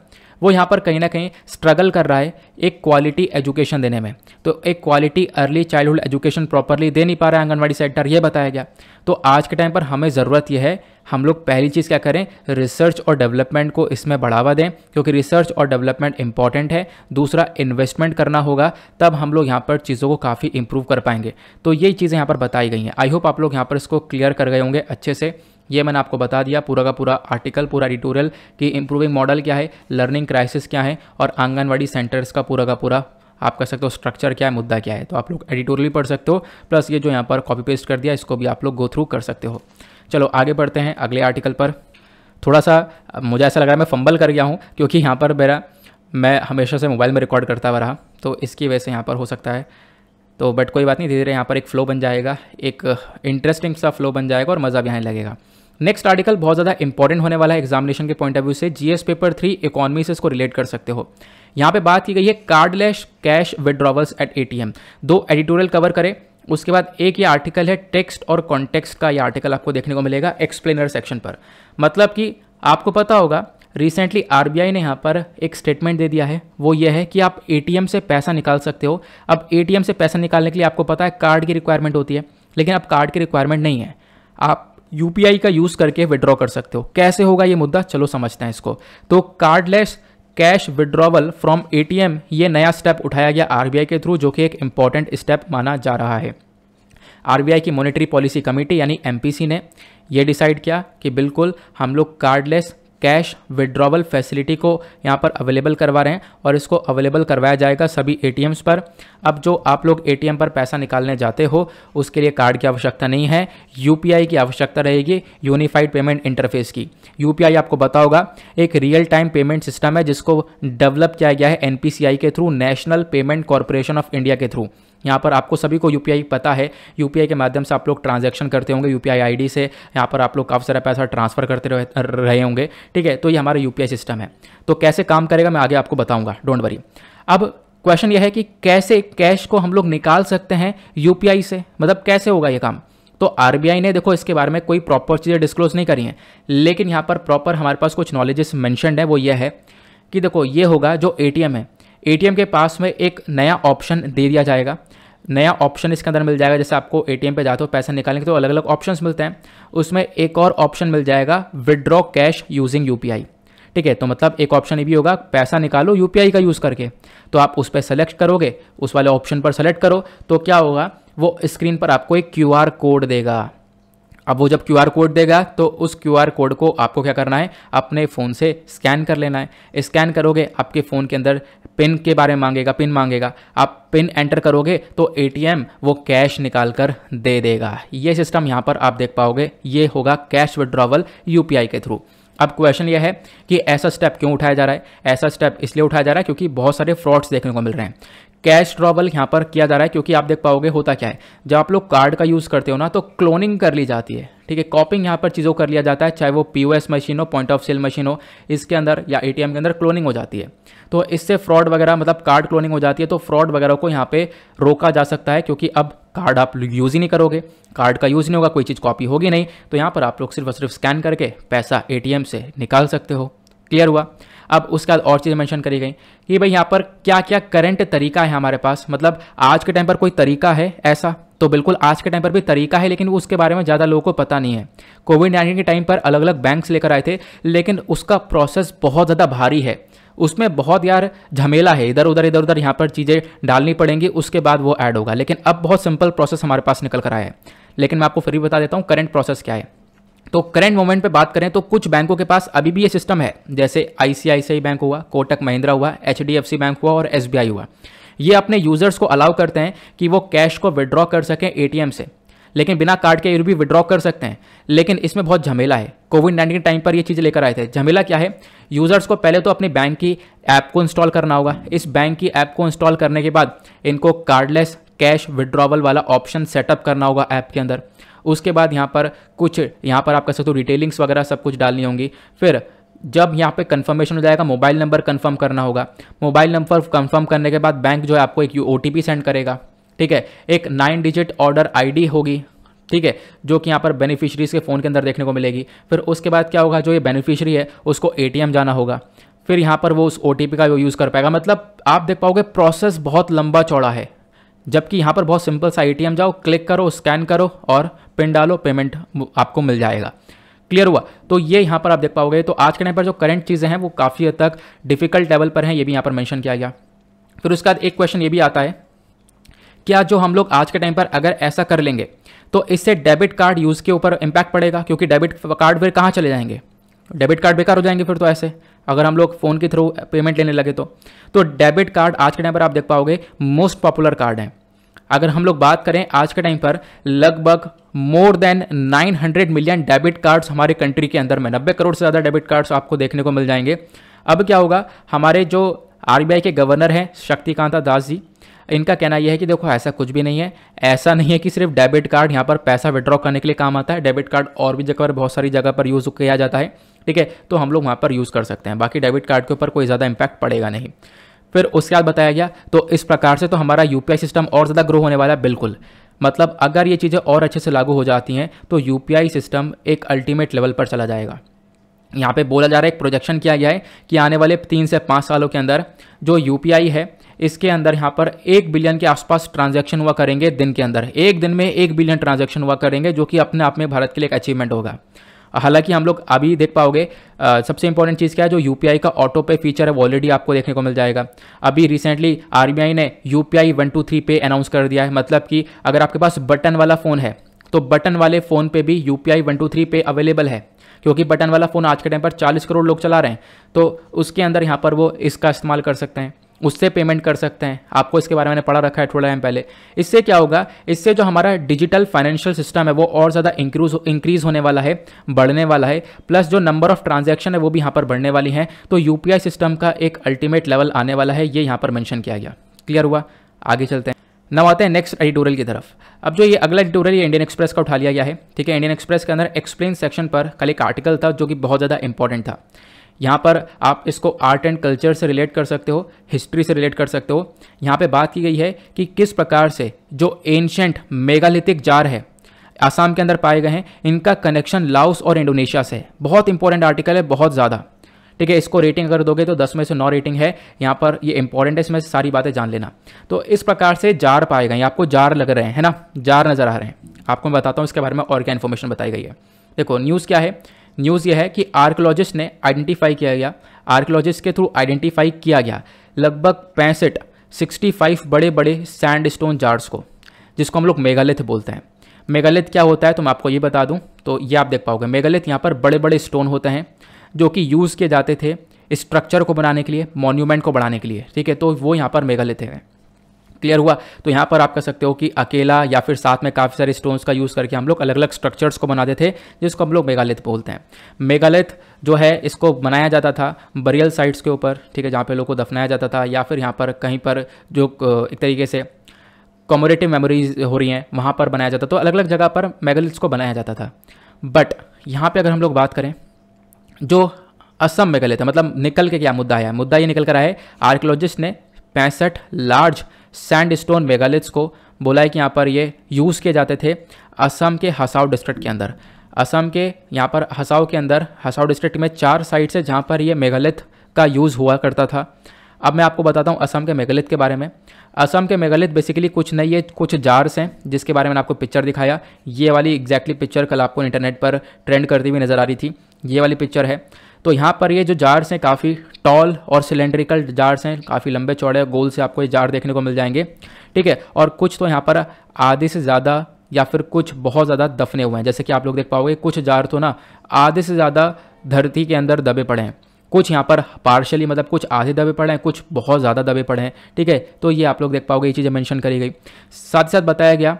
वो यहाँ पर कहीं ना कहीं स्ट्रगल कर रहा है एक क्वालिटी एजुकेशन देने में तो एक quality early childhood education properly दे नहीं पा रहा है आंगनबाड़ी सेंटर ये बताया गया तो आज के टाइम पर हमें ज़रूरत यह है हम लोग पहली चीज़ क्या करें रिसर्च और डेवलपमेंट को इसमें बढ़ावा दें क्योंकि रिसर्च और डेवलपमेंट इंपॉर्टेंट है दूसरा इन्वेस्टमेंट करना होगा तब हम लोग यहाँ पर चीज़ों को काफ़ी इंप्रूव कर पाएंगे तो ये चीज़ें यहाँ पर बताई गई हैं आई होप आप लोग यहाँ पर इसको क्लियर कर गए होंगे अच्छे से ये मैंने आपको बता दिया पूरा का पूरा आर्टिकल पूरा एडिटोरियल कि इम्प्रूविंग मॉडल क्या है लर्निंग क्राइसिस क्या है और आंगनवाड़ी सेंटर्स का पूरा का पूरा आप कह सकते हो स्ट्रक्चर क्या है मुद्दा क्या है तो आप लोग एडिटोरियल पढ़ सकते हो प्लस ये जो यहाँ पर कॉपी पेस्ट कर दिया इसको भी आप लोग गो थ्रू कर सकते हो चलो आगे बढ़ते हैं अगले आर्टिकल पर थोड़ा सा मुझे ऐसा लग रहा है मैं फंबल कर गया हूँ क्योंकि यहाँ पर मेरा मैं हमेशा से मोबाइल में रिकॉर्ड करता हुआ रहा तो इसकी वजह से यहाँ पर हो सकता है तो बट कोई बात नहीं धीरे धीरे यहाँ पर एक फ़्लो बन जाएगा एक इंटरेस्टिंग सा फ्लो बन जाएगा और मज़ा भी आने लगेगा नेक्स्ट आर्टिकल बहुत ज़्यादा इंपॉर्टेंट होने वाला है एग्जामिनेशन के पॉइंट ऑफ व्यू से जीएस पेपर थ्री इकोनॉमी से इसको रिलेट कर सकते हो यहाँ पे बात की गई है cardless cash withdrawals at ATM दो एडिटोरियल कवर करें उसके बाद एक ये आर्टिकल है टेक्स्ट और कॉन्टेक्स्ट का ये आर्टिकल आपको देखने को मिलेगा एक्सप्लेनर सेक्शन पर मतलब कि आपको पता होगा रिसेंटली आर ने यहाँ पर एक स्टेटमेंट दे दिया है वो ये है कि आप ए से पैसा निकाल सकते हो अब ए से पैसा निकालने के लिए आपको पता है कार्ड की रिक्वायरमेंट होती है लेकिन अब कार्ड की रिक्वायरमेंट नहीं है आप यूपीआई का यूज़ करके विड्रॉ कर सकते हो कैसे होगा ये मुद्दा चलो समझते हैं इसको तो cardless cash withdrawal from ATM ये नया स्टेप उठाया गया आरबीआई के थ्रू जो कि एक इम्पॉर्टेंट स्टेप माना जा रहा है आरबीआई की मॉनेटरी पॉलिसी कमेटी यानी एमपीसी ने यह डिसाइड किया कि बिल्कुल हम लोग कार्डलेस कैश विड्रॉवल फैसिलिटी को यहाँ पर अवेलेबल करवा रहे हैं और इसको अवेलेबल करवाया जाएगा सभी ए पर अब जो आप लोग ए पर पैसा निकालने जाते हो उसके लिए कार्ड की आवश्यकता नहीं है यू की आवश्यकता रहेगी यूनिफाइड पेमेंट इंटरफेस की यू आपको बताओगा होगा एक रियल टाइम पेमेंट सिस्टम है जिसको डेवलप किया गया है एन के through national payment corporation of India के थ्रू यहाँ पर आपको सभी को यूपीआई पता है यूपीआई के माध्यम से आप लोग ट्रांजैक्शन करते होंगे यूपीआई आईडी से यहाँ पर आप लोग काफ़ी सारा पैसा ट्रांसफर करते रहे, रहे होंगे ठीक है तो ये हमारा यूपीआई सिस्टम है तो कैसे काम करेगा मैं आगे आपको बताऊँगा डोंट वरी अब क्वेश्चन यह है कि कैसे कैश को हम लोग निकाल सकते हैं यू से मतलब कैसे होगा ये काम तो आर ने देखो इसके बारे में कोई प्रॉपर चीज़ें डिस्क्लोज नहीं करी हैं लेकिन यहाँ पर प्रॉपर हमारे पास कुछ नॉलेजेस मैंशनड है वो ये है कि देखो ये होगा जो ए है ए के पास में एक नया ऑप्शन दे दिया जाएगा नया ऑप्शन इसके अंदर मिल जाएगा जैसे आपको एटीएम पे जाते हो पैसा निकालेंगे तो अलग अलग ऑप्शंस मिलते हैं उसमें एक और ऑप्शन मिल जाएगा विदड्रॉ कैश यूजिंग यूपीआई ठीक है तो मतलब एक ऑप्शन ये भी होगा पैसा निकालो यूपीआई का यूज़ करके तो आप उस पर सेलेक्ट करोगे उस वाले ऑप्शन पर सेलेक्ट करो तो क्या होगा वो स्क्रीन पर आपको एक क्यू कोड देगा अब वो जब क्यू आर कोड देगा तो उस क्यू आर कोड को आपको क्या करना है अपने फ़ोन से स्कैन कर लेना है स्कैन करोगे आपके फ़ोन के अंदर पिन के बारे में मांगेगा पिन मांगेगा आप पिन एंटर करोगे तो ए वो कैश निकाल कर दे देगा ये सिस्टम यहाँ पर आप देख पाओगे ये होगा कैश विड्रॉवल यूपीआई के थ्रू अब क्वेश्चन यह है कि ऐसा स्टेप क्यों उठाया जा रहा है ऐसा स्टेप इसलिए उठाया जा रहा है क्योंकि बहुत सारे फ्रॉड्स देखने को मिल रहे हैं कैश ड्रॉबल यहाँ पर किया जा रहा है क्योंकि आप देख पाओगे होता क्या है जब आप लोग कार्ड का यूज़ करते हो ना तो क्लोनिंग कर ली जाती है ठीक है कॉपिंग यहाँ पर चीज़ों कर लिया जाता है चाहे वो पी मशीन हो पॉइंट ऑफ सेल मशीन हो इसके अंदर या ए के अंदर क्लोनिंग हो जाती है तो इससे फ्रॉड वगैरह मतलब कार्ड क्लोनिंग हो जाती है तो फ्रॉड वगैरह को यहाँ पर रोका जा सकता है क्योंकि अब कार्ड आप यूज़ ही नहीं करोगे कार्ड का यूज़ नहीं होगा कोई चीज़ कॉपी होगी नहीं तो यहाँ पर आप लोग सिर्फ और सिर्फ स्कैन करके पैसा ए से निकाल सकते हो क्लियर हुआ अब उसके बाद और चीज़ मैंशन करी गई कि भाई यहाँ पर क्या क्या करेंट तरीका है हमारे पास मतलब आज के टाइम पर कोई तरीका है ऐसा तो बिल्कुल आज के टाइम पर भी तरीका है लेकिन उसके बारे में ज़्यादा लोगों को पता नहीं है कोविड नाइन्टीन के टाइम पर अलग अलग बैंक्स लेकर आए थे लेकिन उसका प्रोसेस बहुत ज़्यादा भारी है उसमें बहुत यार झमेला है इधर उधर इधर उधर यहाँ पर चीज़ें डालनी पड़ेंगी उसके बाद वो ऐड होगा लेकिन अब बहुत सिंपल प्रोसेस हमारे पास निकल कर आया है लेकिन मैं आपको फिर भी बता देता हूँ करंट प्रोसेस क्या है तो करेंट मोमेंट पे बात करें तो कुछ बैंकों के पास अभी भी ये सिस्टम है जैसे आईसीआईसीआई बैंक हुआ कोटक महिंद्रा हुआ एच बैंक हुआ और एस हुआ ये अपने यूजर्स को अलाउ करते हैं कि वो कैश को विड्रॉ कर सकें एटीएम से लेकिन बिना कार्ड के भी विड्रॉ कर सकते हैं लेकिन इसमें बहुत झमेला है कोविड नाइन्टीन टाइम पर ये चीज़ लेकर आए थे झमेला क्या है यूजर्स को पहले तो अपने बैंक की ऐप को इंस्टॉल करना होगा इस बैंक की ऐप को इंस्टॉल करने के बाद इनको कार्डलेस कैश विड्रॉवल वाला ऑप्शन सेटअप करना होगा ऐप के अंदर उसके बाद यहाँ पर कुछ यहाँ पर आप कह सकते हो डिटेलिंग्स वगैरह सब कुछ डालनी होंगी फिर जब यहाँ पे कंफर्मेशन हो जाएगा मोबाइल नंबर कंफर्म करना होगा मोबाइल नंबर कंफर्म करने के बाद बैंक जो है आपको एक ओ सेंड करेगा ठीक है एक नाइन डिजिट ऑर्डर आईडी होगी ठीक है जो कि यहाँ पर बेनिफिशरीज के फ़ोन के अंदर देखने को मिलेगी फिर उसके बाद क्या होगा जो ये बेनिफिशरी है उसको ए जाना होगा फिर यहाँ पर वो उस ओ का वो यूज़ कर पाएगा मतलब आप देख पाओगे प्रोसेस बहुत लंबा चौड़ा है जबकि यहाँ पर बहुत सिंपल सा एटीएम जाओ क्लिक करो स्कैन करो और पिन डालो पेमेंट आपको मिल जाएगा क्लियर हुआ तो ये यहाँ पर आप देख पाओगे तो आज के टाइम पर जो करंट चीज़ें हैं वो काफ़ी हद तक डिफिकल्ट लेवल पर हैं ये भी यहाँ पर मैंशन किया गया फिर उसके बाद एक क्वेश्चन ये भी आता है क्या जो हम लोग आज के टाइम पर अगर ऐसा कर लेंगे तो इससे डेबिट कार्ड यूज़ के ऊपर इम्पैक्ट पड़ेगा क्योंकि डेबिट कार्ड फिर कहाँ चले जाएंगे डेबिट कार्ड बेकार हो जाएंगे फिर तो ऐसे अगर हम लोग फ़ोन के थ्रू पेमेंट लेने लगे तो तो डेबिट कार्ड आज के टाइम पर आप देख पाओगे मोस्ट पॉपुलर कार्ड है अगर हम लोग बात करें आज के टाइम पर लगभग more than 900 million debit cards हमारे कंट्री के अंदर में नब्बे करोड़ से ज़्यादा डेबिट कार्ड्स आपको देखने को मिल जाएंगे अब क्या होगा हमारे जो आर के गवर्नर हैं शक्तिकांता दास जी इनका कहना यह है कि देखो ऐसा कुछ भी नहीं है ऐसा नहीं है कि सिर्फ डेबिट कार्ड यहाँ पर पैसा विड्रॉ करने के लिए काम आता है डेबिट कार्ड और भी जगह पर बहुत सारी जगह पर यूज़ किया जाता है ठीक है तो हम लोग वहाँ पर यूज़ कर सकते हैं बाकी डेबिट कार्ड के ऊपर कोई ज़्यादा इम्पैक्ट पड़ेगा नहीं फिर उसके बाद बताया गया तो इस प्रकार से तो हमारा यू सिस्टम और ज़्यादा ग्रो होने वाला है बिल्कुल मतलब अगर ये चीज़ें और अच्छे से लागू हो जाती हैं तो यू सिस्टम एक अल्टीमेट लेवल पर चला जाएगा यहाँ पे बोला जा रहा है एक प्रोजेक्शन किया गया है कि आने वाले तीन से पाँच सालों के अंदर जो यू है इसके अंदर यहाँ पर एक बिलियन के आसपास ट्रांजैक्शन हुआ करेंगे दिन के अंदर एक दिन में एक बिलियन ट्रांजैक्शन हुआ करेंगे जो कि अपने आप में भारत के लिए एक अचीवमेंट होगा हालांकि हम लोग अभी देख पाओगे सबसे इंपॉर्टेंट चीज़ क्या है जो यू का ऑटो पे फीचर है वो ऑलरेडी आपको देखने को मिल जाएगा अभी रिसेंटली आर ने U P I one two three pay announce कर दिया है मतलब कि अगर आपके पास बटन वाला फ़ोन है तो बटन वाले फ़ोन पे भी U P I one two three pay available है क्योंकि बटन वाला फ़ोन आज के टाइम पर चालीस करोड़ लोग चला रहे हैं तो उसके अंदर यहाँ पर वो इसका इस्तेमाल कर सकते हैं उससे पेमेंट कर सकते हैं आपको इसके बारे में पढ़ा रखा है थोड़ा टाइम पहले इससे क्या होगा इससे जो हमारा डिजिटल फाइनेंशियल सिस्टम है वो और ज़्यादा इंक्रूज इंक्रीज होने वाला है बढ़ने वाला है प्लस जो नंबर ऑफ ट्रांजेक्शन है वो भी यहाँ पर बढ़ने वाली हैं तो यू सिस्टम का एक अल्टीमेट लेवल आने वाला है ये यहाँ पर मैंशन किया गया क्लियर हुआ आगे चलते हैं नव आते हैं नेक्स्ट एडिटोरियल की तरफ अब जो ये अगला एडिटोरियल ये इंडियन एक्सप्रेस का उठा लिया गया है ठीक है इंडियन एक्सप्रेस के अंदर एक्सप्लेन सेक्शन पर कल एक आर्टिकल था जो कि बहुत ज़्यादा इंपॉर्टेंट था यहाँ पर आप इसको आर्ट एंड कल्चर से रिलेट कर सकते हो हिस्ट्री से रिलेट कर सकते हो यहाँ पे बात की गई है कि किस प्रकार से जो एंशंट मेगालिथिक जार है आसाम के अंदर पाए गए हैं इनका कनेक्शन लाओस और इंडोनेशिया से बहुत इंपॉर्टेंट आर्टिकल है बहुत ज़्यादा ठीक है इसको रेटिंग अगर दोगे तो 10 में से 9 रेटिंग है यहाँ पर ये इंपॉर्टेंट है इसमें से सारी बातें जान लेना तो इस प्रकार से जार पाए गए आपको जार लग रहे हैं है ना जार नज़र आ रहे हैं आपको मैं बताता हूँ इसके बारे में और क्या इन्फॉर्मेशन बताई गई है देखो न्यूज़ क्या है न्यूज़ यह है कि आर्कोलॉजिस्ट ने आइडेंटिफाई किया गया आर्कोलॉजिस्ट के थ्रू आइडेंटिफाई किया गया लगभग पैंसठ 65 बड़े बड़े सैंड स्टोन जार्स को जिसको हम लोग मेगालिथ बोलते हैं मेगालिथ क्या होता है तो मैं आपको ये बता दूं तो ये आप देख पाओगे मेगालिथ यहाँ पर बड़े बड़े स्टोन होते हैं जो कि यूज़ किए जाते थे स्ट्रक्चर को बनाने के लिए मॉन्यूमेंट को बढ़ाने के लिए ठीक है तो वो यहाँ पर मेगालिथ हैं क्लियर हुआ तो यहाँ पर आप कह सकते हो कि अकेला या फिर साथ में काफ़ी सारे स्टोन्स का यूज़ करके हम लोग अलग अलग स्ट्रक्चर्स को बनाते थे जिसको हम लोग मेगालिथ बोलते हैं मेगालिथ जो है इसको बनाया जाता था बरियल साइट्स के ऊपर ठीक है जहाँ पे लोगों को दफनाया जाता था या फिर यहाँ पर कहीं पर जो एक तरीके से कॉमोरेटिव मेमोरीज हो रही हैं वहाँ पर बनाया जाता तो अलग अलग जगह पर मेगालिथ्स को बनाया जाता था बट यहाँ पर अगर हम लोग बात करें जो असम मेगालिथ है मतलब निकल के क्या मुद्दा आया मुद्दा ये निकल कर आया आर्कियोलॉजिस्ट ने पैंसठ लार्ज स्टोन मेगालिथ्स को बोला है कि यहाँ पर ये यूज़ किए जाते थे असम के हसाव डिस्ट्रिक्ट के अंदर असम के यहाँ पर हसाव के अंदर हसाव डिस्ट्रिक्ट में चार साइड से जहाँ पर ये मेगालिथ का यूज़ हुआ करता था अब मैं आपको बताता हूँ असम के मेगालिथ के बारे में असम के मेगालिथ बेसिकली कुछ नहीं है कुछ जार्स हैं जिसके बारे में आपको पिक्चर दिखाया ये वाली एग्जैक्टली पिक्चर कल आपको इंटरनेट पर ट्रेंड करती हुई नज़र आ रही थी ये वाली पिक्चर है तो यहाँ पर ये जो जार्स हैं काफ़ी टॉल और सिलेंड्रिकल जार्स हैं काफ़ी लंबे चौड़े गोल से आपको ये जार देखने को मिल जाएंगे ठीक है और कुछ तो यहाँ पर आधे से ज़्यादा या फिर कुछ बहुत ज़्यादा दफने हुए हैं जैसे कि आप लोग देख पाओगे कुछ जार तो ना आधे से ज़्यादा धरती के अंदर दबे पड़े हैं कुछ यहाँ पर पार्शली मतलब कुछ आधे दबे पड़े हैं कुछ बहुत ज़्यादा दबे पड़े हैं ठीक है तो ये आप लोग देख पाओगे ये चीज़ें मेंशन करी गई साथ ही साथ बताया गया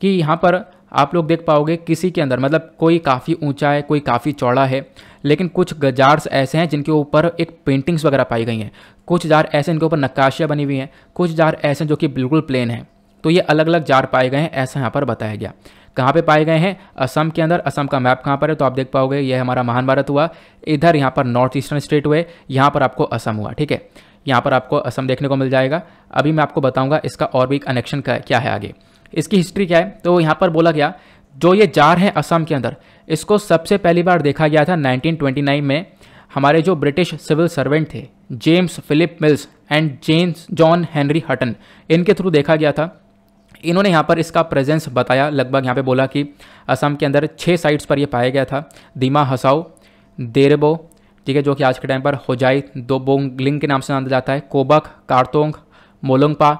कि यहाँ पर आप लोग देख पाओगे किसी के अंदर मतलब कोई काफ़ी ऊंचा है कोई काफ़ी चौड़ा है लेकिन कुछ जार्स ऐसे हैं जिनके ऊपर एक पेंटिंग्स वगैरह पाई गई हैं कुछ जार ऐसे इनके ऊपर नक्काशियाँ बनी हुई हैं कुछ जार ऐसे जो कि बिल्कुल प्लेन हैं तो ये अलग अलग जार पाए गए हैं ऐसा यहाँ पर बताया गया कहाँ पे पाए गए हैं असम के अंदर असम का मैप कहाँ पर है तो आप देख पाओगे ये हमारा महान भारत हुआ इधर यहाँ पर नॉर्थ ईस्टर्न स्टेट हुए यहाँ पर आपको असम हुआ ठीक है यहाँ पर आपको असम देखने को मिल जाएगा अभी मैं आपको बताऊँगा इसका और भी कनेक्शन क्या है आगे इसकी हिस्ट्री क्या है तो यहाँ पर बोला गया जो ये जार है असम के अंदर इसको सबसे पहली बार देखा गया था 1929 में हमारे जो ब्रिटिश सिविल सर्वेंट थे James Philip Mills and James John Henry Hutton इनके थ्रू देखा गया था इन्होंने यहाँ पर इसका प्रेजेंस बताया लगभग यहाँ पे बोला कि असम के अंदर छः साइट्स पर यह पाया गया था दीमा हसाओ देरबो ठीक है जो कि आज के टाइम पर होजाई दो बोंगलिंग के नाम से जाना जाता है कोबक कारतोंग मोलोंगपा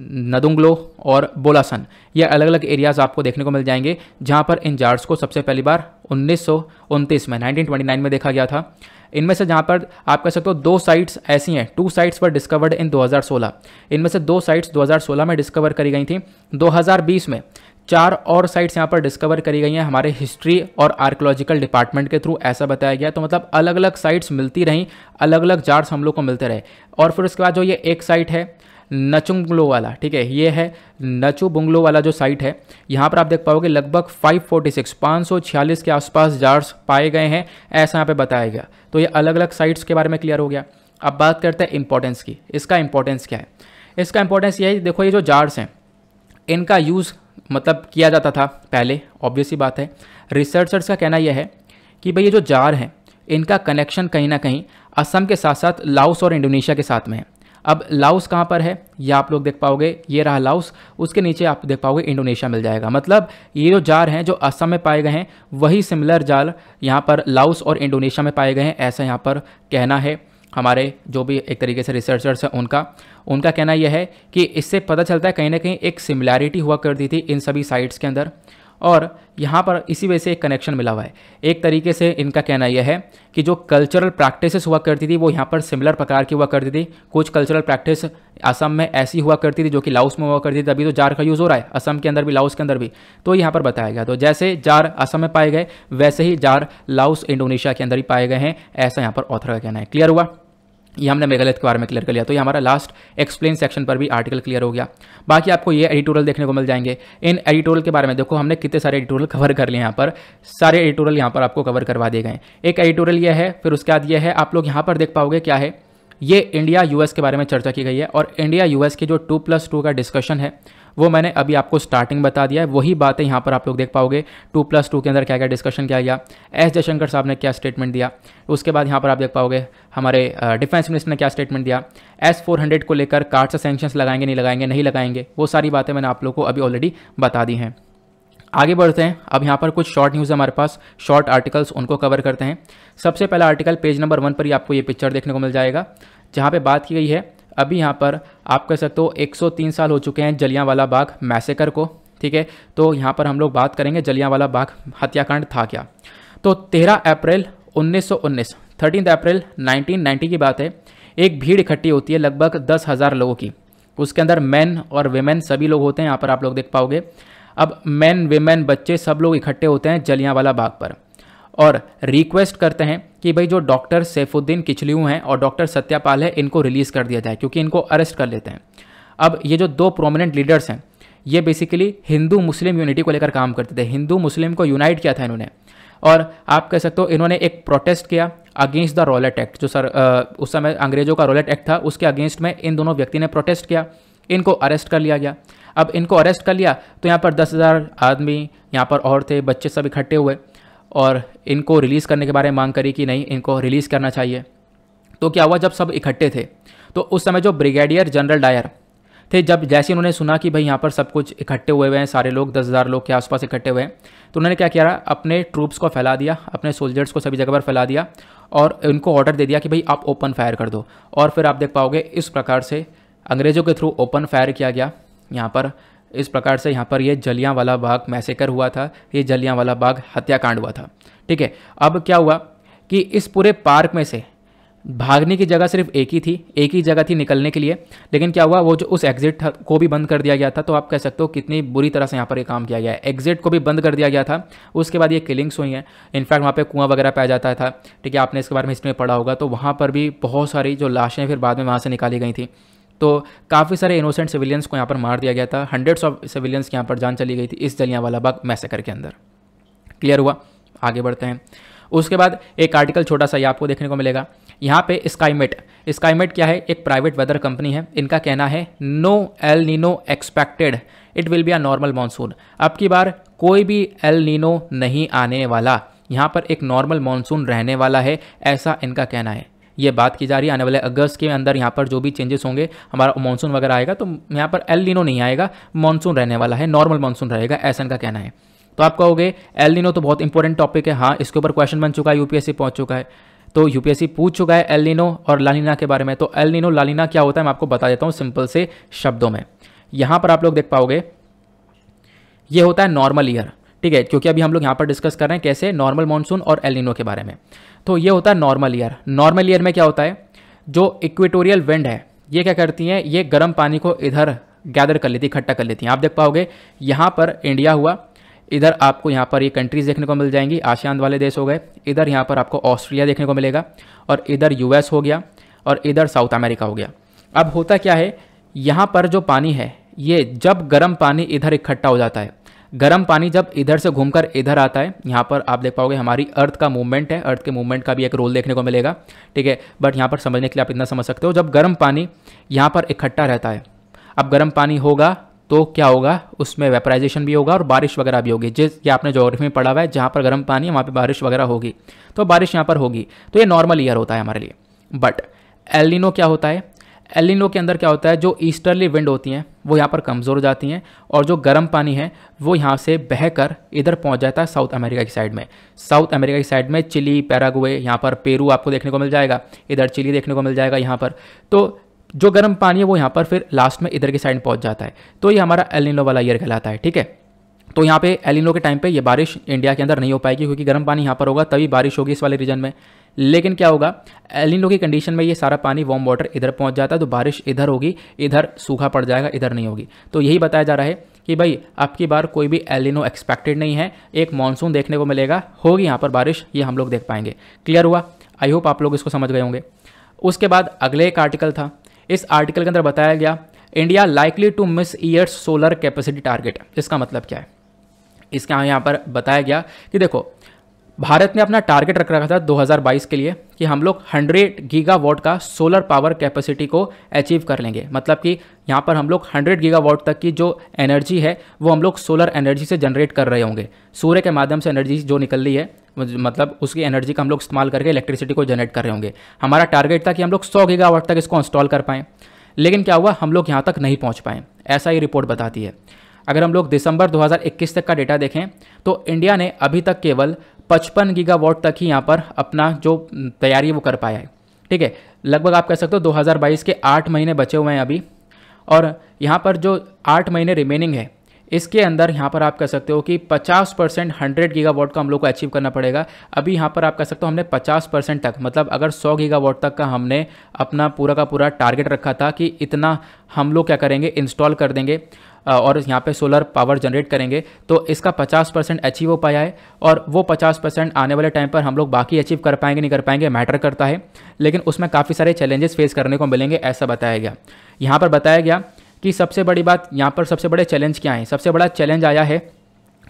नदुंगलो और बोलासन ये अलग अलग एरियाज़ आपको देखने को मिल जाएंगे जहाँ पर इन जार्स को सबसे पहली बार उन्नीस में 1929 में देखा गया था इनमें से जहाँ पर आप कह सकते हो दो साइट्स ऐसी हैं टू साइट्स पर डिस्कवर्ड इन 2016 इनमें से दो साइट्स 2016 में डिस्कवर करी गई थी 2020 में चार और साइट्स यहाँ पर डिस्कवर करी गई हैं हमारे हिस्ट्री और आर्कोलॉजिकल डिपार्टमेंट के थ्रू ऐसा बताया गया तो मतलब अलग अलग साइट्स मिलती रहीं अलग अलग जार्स हम लोग को मिलते रहे और फिर उसके बाद जो ये एक साइट है नचुंग वाला ठीक है ये है नचु बुंगलो वाला जो साइट है यहाँ पर आप देख पाओगे लगभग 546 546 के आसपास जार्स पाए गए हैं ऐसा यहाँ पे बताया गया तो ये अलग अलग साइट्स के बारे में क्लियर हो गया अब बात करते हैं इंपॉर्टेंस की इसका इंपॉर्टेंस क्या है इसका इंपॉर्टेंस ये है देखो ये जो जार्स हैं इनका यूज़ मतलब किया जाता था पहले ऑब्वियस ही बात है रिसर्चर्स का कहना यह है कि भाई ये जो जार हैं इनका कनेक्शन कहीं ना कहीं असम के साथ साथ लाओस और इंडोनेशिया के साथ में है अब लाउस कहाँ पर है ये आप लोग देख पाओगे ये रहा लाउस उसके नीचे आप देख पाओगे इंडोनेशिया मिल जाएगा मतलब ये जो जार हैं जो असम में पाए गए हैं वही सिमिलर जार यहाँ पर लाउस और इंडोनेशिया में पाए गए हैं ऐसा यहाँ पर कहना है हमारे जो भी एक तरीके से रिसर्चर्स हैं उनका उनका कहना यह है कि इससे पता चलता है कहीं ना कहीं एक सिमिलैरिटी हुआ करती थी इन सभी साइट्स के अंदर और यहाँ पर इसी वजह से एक कनेक्शन मिला हुआ है एक तरीके से इनका कहना यह है कि जो कल्चरल प्रैक्टिसेस हुआ करती थी वो यहाँ पर सिमिलर प्रकार की हुआ करती थी कुछ कल्चरल प्रैक्टिस असम में ऐसी हुआ करती थी जो कि लाउस में हुआ करती थी तभी तो जार का यूज़ हो रहा है असम के अंदर भी लाउस के अंदर भी तो यहाँ पर बताया गया तो जैसे जार असम में पाए गए वैसे ही जार लाउस इंडोनेशिया के अंदर ही पाए गए हैं ऐसा यहाँ पर ऑथर का कहना है क्लियर हुआ ये हमने मेघालय के बारे में क्लियर कर लिया तो ये हमारा लास्ट एक्सप्लेन सेक्शन पर भी आर्टिकल क्लियर हो गया बाकी आपको ये एडिटोरियल देखने को मिल जाएंगे इन एडिटोरियल के बारे में देखो हमने कितने सारे एडिटोरियल कवर कर लिए यहाँ पर सारे एडिटोरियल यहाँ पर आपको कवर करवा दिए गए एक एडिटोरियल ये है फिर उसके बाद ये है आप लोग यहाँ पर देख पाओगे क्या है ये इंडिया यूएस के बारे में चर्चा की गई है और इंडिया यूएस के जो टू प्लस टू का डिस्कशन है वो मैंने अभी आपको स्टार्टिंग बता दिया है वही बातें यहाँ पर आप लोग देख पाओगे टू प्लस टू के अंदर क्या क्या डिस्कशन किया गया एस जयशंकर साहब ने क्या स्टेटमेंट दिया उसके बाद यहाँ पर आप देख पाओगे हमारे डिफेंस मिनिस्टर ने क्या स्टेटमेंट दिया एस फोर हंड्रेड को लेकर कार्ड से सेंक्शन लगाएंगे नहीं लगाएंगे नहीं लगाएंगे वो सारी बातें मैंने आप लोग को अभी ऑलरेडी बता दी हैं आगे बढ़ते हैं अब यहाँ पर कुछ शॉर्ट न्यूज़ हमारे पास शॉर्ट आर्टिकल्स उनको कवर करते हैं सबसे पहला आर्टिकल पेज नंबर वन पर ही आपको ये पिक्चर देखने को मिल जाएगा जहाँ पे बात की गई है अभी यहाँ पर आप कह सकते हो 103 साल हो चुके हैं जलियांवाला बाग मैसेकर को ठीक है तो यहाँ पर हम लोग बात करेंगे जलियांवाला बाग हत्याकांड था क्या तो 13 अप्रैल 1919 सौ अप्रैल 1990 की बात है एक भीड़ इकट्ठी होती है लगभग दस हज़ार लोगों की उसके अंदर मैन और वेमेन सभी लोग होते हैं यहाँ पर आप लोग देख पाओगे अब मैन वेमेन बच्चे सब लोग इकट्ठे होते हैं जलियाँ बाग पर और रिक्वेस्ट करते हैं कि भाई जो डॉक्टर सैफुद्दीन किचलियू हैं और डॉक्टर सत्यापाल है इनको रिलीज़ कर दिया जाए क्योंकि इनको अरेस्ट कर लेते हैं अब ये जो दो प्रोमिनेंट लीडर्स हैं ये बेसिकली हिंदू मुस्लिम यूनिटी को लेकर काम करते थे हिंदू मुस्लिम को यूनाइट किया था इन्होंने और आप कह सकते हो इन्होंने एक प्रोटेस्ट किया अगेंस्ट द रॉलेट एक्ट जो सर उस समय अंग्रेजों का रॉलेट एक्ट था उसके अगेंस्ट में इन दोनों व्यक्ति ने प्रोटेस्ट किया इनको अरेस्ट कर लिया गया अब इनको अरेस्ट कर लिया तो यहाँ पर दस हज़ार आदमी यहाँ पर औरतें बच्चे सब इकट्ठे हुए और इनको रिलीज़ करने के बारे में मांग करी कि नहीं इनको रिलीज़ करना चाहिए तो क्या हुआ जब सब इकट्ठे थे तो उस समय जो ब्रिगेडियर जनरल डायर थे जब जैसे उन्होंने सुना कि भाई यहाँ पर सब कुछ इकट्ठे हुए हुए हैं सारे लोग दस हज़ार लोग के आसपास इकट्ठे हुए हैं तो उन्होंने क्या किया अपने ट्रूप्स को फैला दिया अपने सोल्जर्स को सभी जगह पर फैला दिया और उनको ऑर्डर दे दिया कि भाई आप ओपन फायर कर दो और फिर आप देख पाओगे इस प्रकार से अंग्रेज़ों के थ्रू ओपन फायर किया गया यहाँ पर इस प्रकार से यहाँ पर ये जलियाँ वाला बाग मैसेकर हुआ था ये जलियाँ वाला बाग हत्याकांड हुआ था ठीक है अब क्या हुआ कि इस पूरे पार्क में से भागने की जगह सिर्फ एक ही थी एक ही जगह थी निकलने के लिए लेकिन क्या हुआ वो जो उस एग्जिट को भी बंद कर दिया गया था तो आप कह सकते हो कितनी बुरी तरह से यहाँ पर ये काम किया गया है एग्जिट को भी बंद कर दिया गया था उसके बाद ये किलिंग्स हुई हैं इनफैक्ट वहाँ पे कुआं वगैरह पाया जाता था ठीक है आपने इसके बारे में हिस्ट्री में पढ़ा होगा तो वहाँ पर भी बहुत सारी जो लाशें फिर बाद में वहाँ से निकाली गई थी तो काफ़ी सारे इनोसेंट सिविलियंस को यहाँ पर मार दिया गया था हंड्रेड्स ऑफ सिविलियंस की यहाँ पर जान चली गई थी इस वाला बाग मैसेकर के अंदर क्लियर हुआ आगे बढ़ते हैं उसके बाद एक आर्टिकल छोटा सा ये आपको देखने को मिलेगा यहाँ पे स्काईमेट स्काईमेट क्या है एक प्राइवेट वेदर कंपनी है इनका कहना है no El Nino expected it will be a normal monsoon अब की बार कोई भी एल नीनो नहीं आने वाला यहाँ पर एक नॉर्मल मानसून रहने वाला है ऐसा इनका कहना है ये बात की जा रही है आने वाले अगस्त के अंदर यहाँ पर जो भी चेंजेस होंगे हमारा मानसून वगैरह आएगा तो यहाँ पर एल लिनो नहीं आएगा मानसून रहने वाला है नॉर्मल मानसून रहेगा ऐसा का कहना है तो आप कहोगे एल लिनो तो बहुत इंपॉर्टेंट टॉपिक है हाँ इसके ऊपर क्वेश्चन बन चुका है यूपीएससी पहुंच चुका है तो यूपीएससी पूछ चुका है एल लिनो और लालिना के बारे में तो एल लिनो लालिना क्या होता है मैं आपको बता देता हूँ सिंपल से शब्दों में यहाँ पर आप लोग देख पाओगे ये होता है नॉर्मल ईयर ठीक है क्योंकि अभी हम लोग यहाँ पर डिस्कस कर रहे हैं कैसे नॉर्मल मानसून और एल लिनो के बारे में तो ये होता है नॉर्मल ईयर नॉर्मल ईयर में क्या होता है जो इक्वेटोरियल विंड है ये क्या करती हैं ये गर्म पानी को इधर गैदर कर लेती इकट्ठा कर लेती हैं आप देख पाओगे यहाँ पर इंडिया हुआ इधर आपको यहाँ पर ये कंट्रीज़ देखने को मिल जाएंगी आशियान वाले देश हो गए इधर यहाँ पर आपको ऑस्ट्रेलिया देखने को मिलेगा और इधर यूएस हो गया और इधर साउथ अमेरिका हो गया अब होता क्या है यहाँ पर जो पानी है ये जब गर्म पानी इधर इकट्ठा हो जाता है गर्म पानी जब इधर से घूमकर इधर आता है यहाँ पर आप देख पाओगे हमारी अर्थ का मूवमेंट है अर्थ के मूवमेंट का भी एक रोल देखने को मिलेगा ठीक है बट यहाँ पर समझने के लिए आप इतना समझ सकते हो जब गर्म पानी यहाँ पर इकट्ठा रहता है अब गर्म पानी होगा तो क्या होगा उसमें वेपराइजेशन भी होगा और बारिश वगैरह भी होगी जिस ये आपने जोग्राफी में पढ़ा हुआ है जहाँ पर गर्म पानी है वहाँ पर बारिश वगैरह होगी तो बारिश यहाँ पर होगी तो ये नॉर्मल ईयर होता है हमारे लिए बट एलिनो क्या होता है एलिनो के अंदर क्या होता है जो ईस्टर्ली विंड होती हैं वो यहाँ पर कमज़ोर हो जाती हैं और जो गर्म पानी है वो यहाँ से बहकर इधर पहुँच जाता है साउथ अमेरिका की साइड में साउथ अमेरिका की साइड में चिली पैरागुए यहाँ पर पेरू आपको देखने को मिल जाएगा इधर चिली देखने को मिल जाएगा यहाँ पर तो जो गर्म पानी है वो यहाँ पर फिर लास्ट में इधर की साइड पहुँच जाता है तो ये हमारा एलिनो वाला ईयर कहलाता है ठीक है तो यहाँ पे एलिनो के टाइम पे ये बारिश इंडिया के अंदर नहीं हो पाएगी क्योंकि गर्म पानी यहाँ पर होगा तभी बारिश होगी इस वाले रीजन में लेकिन क्या होगा एलिनो की कंडीशन में ये सारा पानी वार्म वाटर इधर पहुँच जाता है तो बारिश इधर होगी इधर सूखा पड़ जाएगा इधर नहीं होगी तो यही बताया जा रहा है कि भाई अब की बार कोई भी एलिनो एक्सपेक्टेड नहीं है एक मानसून देखने को मिलेगा होगी यहाँ पर बारिश ये हम लोग देख पाएंगे क्लियर हुआ आई होप आप लोग इसको समझ गए होंगे उसके बाद अगले एक आर्टिकल था इस आर्टिकल के अंदर बताया गया India likely to miss year's solar capacity target इसका मतलब क्या है इसके यहाँ पर बताया गया कि देखो भारत ने अपना टारगेट रख रखा था 2022 के लिए कि हम लोग 100 गीगा का सोलर पावर कैपेसिटी को अचीव कर लेंगे मतलब कि यहाँ पर हम लोग 100 गीगा तक की जो एनर्जी है वो हम लोग सोलर एनर्जी से जनरेट कर रहे होंगे सूर्य के माध्यम से एनर्जी जो निकल रही है मतलब उसकी एनर्जी का हम लोग इस्तेमाल करके इलेक्ट्रिसिटी को जनरेट कर रहे होंगे हमारा टारगेट था कि हम लोग सौ गीगा तक इसको इंस्टॉल कर पाएँ लेकिन क्या हुआ हम लोग यहाँ तक नहीं पहुँच पाएँ ऐसा ही रिपोर्ट बताती है अगर हम लोग दिसंबर 2021 तक का डेटा देखें तो इंडिया ने अभी तक केवल 55 गीगावाट तक ही यहाँ पर अपना जो तैयारी वो कर पाया है ठीक है लगभग आप कह सकते हो 2022 के आठ महीने बचे हुए हैं अभी और यहाँ पर जो आठ महीने रिमेनिंग है इसके अंदर यहाँ पर आप कह सकते हो कि 50 परसेंट हंड्रेड गीगा वॉट का हम लोग को अचीव करना पड़ेगा अभी यहाँ पर आप कह सकते हो हमने 50 परसेंट तक मतलब अगर 100 गीगा वॉट तक का हमने अपना पूरा का पूरा टारगेट रखा था कि इतना हम लोग क्या करेंगे इंस्टॉल कर देंगे और यहाँ पे सोलर पावर जनरेट करेंगे तो इसका 50 परसेंट अचीव हो पाया है और वो 50 परसेंट आने वाले टाइम पर हम लोग बाकी अचीव कर पाएंगे नहीं कर पाएंगे मैटर करता है लेकिन उसमें काफ़ी सारे चैलेंजेस फेस करने को मिलेंगे ऐसा बताया गया यहाँ पर बताया गया कि सबसे बड़ी बात यहाँ पर सबसे बड़े चैलेंज क्या हैं सबसे बड़ा चैलेंज आया है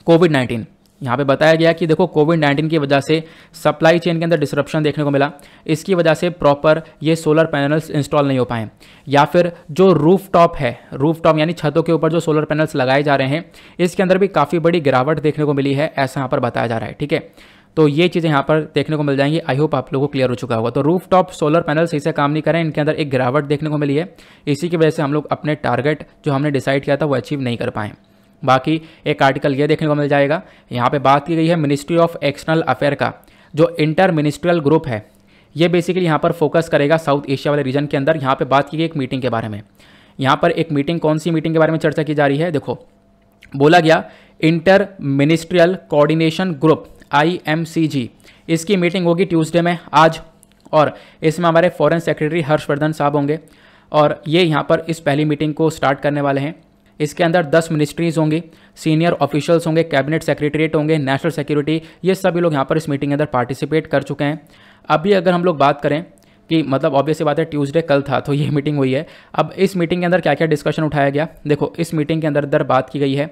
कोविड नाइन्टीन यहाँ पे बताया गया कि देखो कोविड नाइन्टीन की वजह से सप्लाई चेन के अंदर डिसरप्शन देखने को मिला इसकी वजह से प्रॉपर ये सोलर पैनल्स इंस्टॉल नहीं हो पाए या फिर जो रूफ टॉप है रूफ टॉप यानी छतों के ऊपर जो सोलर पैनल्स लगाए जा रहे हैं इसके अंदर भी काफ़ी बड़ी गिरावट देखने को मिली है ऐसा यहाँ पर बताया जा रहा है ठीक है तो ये चीज़ें यहाँ पर देखने को मिल जाएंगी आई होप आप लोगों को क्लियर हो चुका होगा तो रूफ टॉप सोलर पैनल सही से काम नहीं करें इनके अंदर एक गिरावट देखने को मिली है इसी की वजह से हम लोग अपने टारगेट जो हमने डिसाइड किया था वो अचीव नहीं कर पाएँ बाकी एक आर्टिकल ये देखने को मिल जाएगा यहाँ पे बात की गई है मिनिस्ट्री ऑफ एक्सटर्नल अफेयर का जो इंटर मिनिस्ट्रियल ग्रुप है ये बेसिकली यहाँ पर फोकस करेगा साउथ एशिया वाले रीजन के अंदर यहाँ पर बात की गई एक मीटिंग के बारे में यहाँ पर एक मीटिंग कौन सी मीटिंग के बारे में चर्चा की जा रही है देखो बोला गया inter ministerial coordination group I इसकी मीटिंग होगी ट्यूसडे में आज और इसमें हमारे फॉरेन सेक्रेटरी हर्षवर्धन साहब होंगे और ये यहाँ पर इस पहली मीटिंग को स्टार्ट करने वाले हैं इसके अंदर दस मिनिस्ट्रीज होंगी सीनियर ऑफिशियल्स होंगे कैबिनेट सेक्रेटरीट होंगे नेशनल सिक्योरिटी ये सभी लोग यहाँ पर इस मीटिंग के अंदर पार्टिसिपेट कर चुके हैं अभी अगर हम लोग बात करें कि मतलब ऑब्वियस बात है ट्यूसडे कल था तो ये मीटिंग हुई है अब इस मीटिंग के अंदर क्या क्या डिस्कशन उठाया गया देखो इस मीटिंग के अंदर अंदर बात की गई है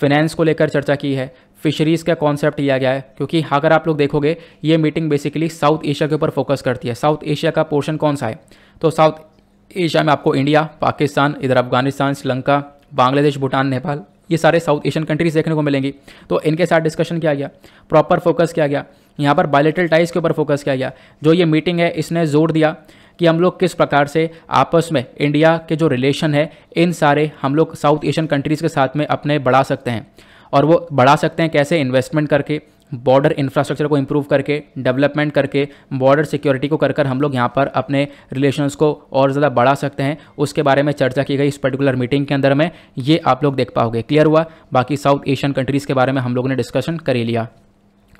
फिनेंस को लेकर चर्चा की है फिशरीज़ का कॉन्सेप्ट लिया गया है क्योंकि अगर आप लोग देखोगे ये मीटिंग बेसिकली साउथ एशिया के ऊपर फोकस करती है साउथ एशिया का पोर्शन कौन सा है तो साउथ एशिया में आपको इंडिया पाकिस्तान इधर अफगानिस्तान श्रीलंका बांग्लादेश भूटान नेपाल ये सारे साउथ एशियन कंट्रीज देखने को मिलेंगी तो इनके साथ डिस्कशन किया गया प्रॉपर फोकस किया गया यहाँ पर बायोलिटल टाइज के ऊपर फोकस किया गया जो ये मीटिंग है इसने जोर दिया कि हम लोग किस प्रकार से आपस में इंडिया के जो रिलेशन है इन सारे हम लोग साउथ एशियन कंट्रीज़ के साथ में अपने बढ़ा सकते हैं और वो बढ़ा सकते हैं कैसे इन्वेस्टमेंट करके बॉर्डर इंफ्रास्ट्रक्चर को इम्प्रूव करके डेवलपमेंट करके बॉर्डर सिक्योरिटी को कर कर हम लोग यहाँ पर अपने रिलेशंस को और ज़्यादा बढ़ा सकते हैं उसके बारे में चर्चा की गई इस पर्टिकुलर मीटिंग के अंदर में ये आप लोग देख पाओगे क्लियर हुआ बाकी साउथ एशियन कंट्रीज़ के बारे में हम लोगों ने डिस्कशन कर ही लिया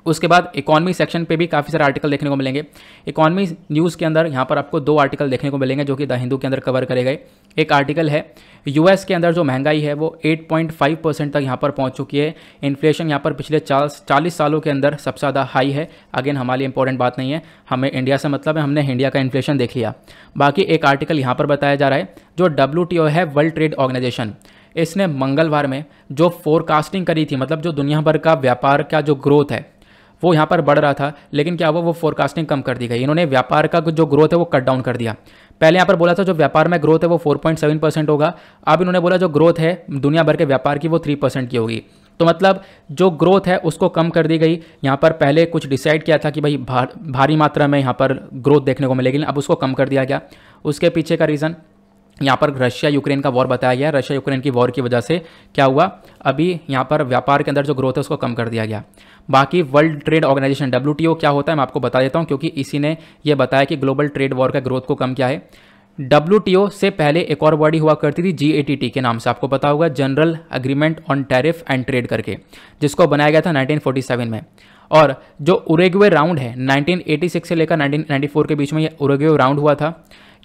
उसके बाद इकॉनमी सेक्शन पे भी काफ़ी सारे आर्टिकल देखने को मिलेंगे इकॉनमी न्यूज़ के अंदर यहाँ पर आपको दो आर्टिकल देखने को मिलेंगे जो कि द हिंदू के अंदर कवर करे गए एक आर्टिकल है यूएस के अंदर जो महंगाई है वो 8.5 परसेंट तक यहाँ पर पहुँच चुकी है इन्फ्लेशन यहाँ पर पिछले चालीस सालों के अंदर सबसे ज़्यादा हाई है अगेन हमारे लिए इंपॉर्टेंट बात नहीं है हमें इंडिया से मतलब है हमने इंडिया का इन्फ्लेशन देख लिया बाकी एक आर्टिकल यहाँ पर बताया जा रहा है जो डब्ल्यू है वर्ल्ड ट्रेड ऑर्गेनाइजेशन इसने मंगलवार में जो फोरकास्टिंग करी थी मतलब जो दुनिया भर का व्यापार का जो ग्रोथ है वो यहाँ पर बढ़ रहा था लेकिन क्या हुआ वो फोरकास्टिंग कम कर दी गई इन्होंने व्यापार का जो ग्रोथ है वो कट डाउन कर दिया पहले यहाँ पर बोला था जो व्यापार में ग्रोथ है वो 4.7 परसेंट होगा अब इन्होंने बोला जो ग्रोथ है दुनिया भर के व्यापार की वो 3 परसेंट की होगी तो मतलब जो ग्रोथ है उसको कम कर दी गई यहाँ पर पहले कुछ डिसाइड किया था कि भाई भार, भारी मात्रा में यहाँ पर ग्रोथ देखने को मिलेगी अब उसको कम कर दिया गया उसके पीछे का रीज़न यहाँ पर रशिया यूक्रेन का वॉर बताया गया रशिया यूक्रेन की वॉर की वजह से क्या हुआ अभी यहाँ पर व्यापार के अंदर जो ग्रोथ है उसको कम कर दिया गया बाकी वर्ल्ड ट्रेड ऑर्गेनाइजेशन डब्ल्यू क्या होता है मैं आपको बता देता हूँ क्योंकि इसी ने यह बताया कि ग्लोबल ट्रेड वॉर का ग्रोथ को कम किया है डब्ल्यू से पहले एक और बॉडी हुआ करती थी जी के नाम से आपको पता होगा general agreement on tariff and trade करके जिसको बनाया गया था 1947 में और जो उरेग्वे राउंड है 1986 से लेकर 1994 के बीच में ये उरेगवे राउंड हुआ था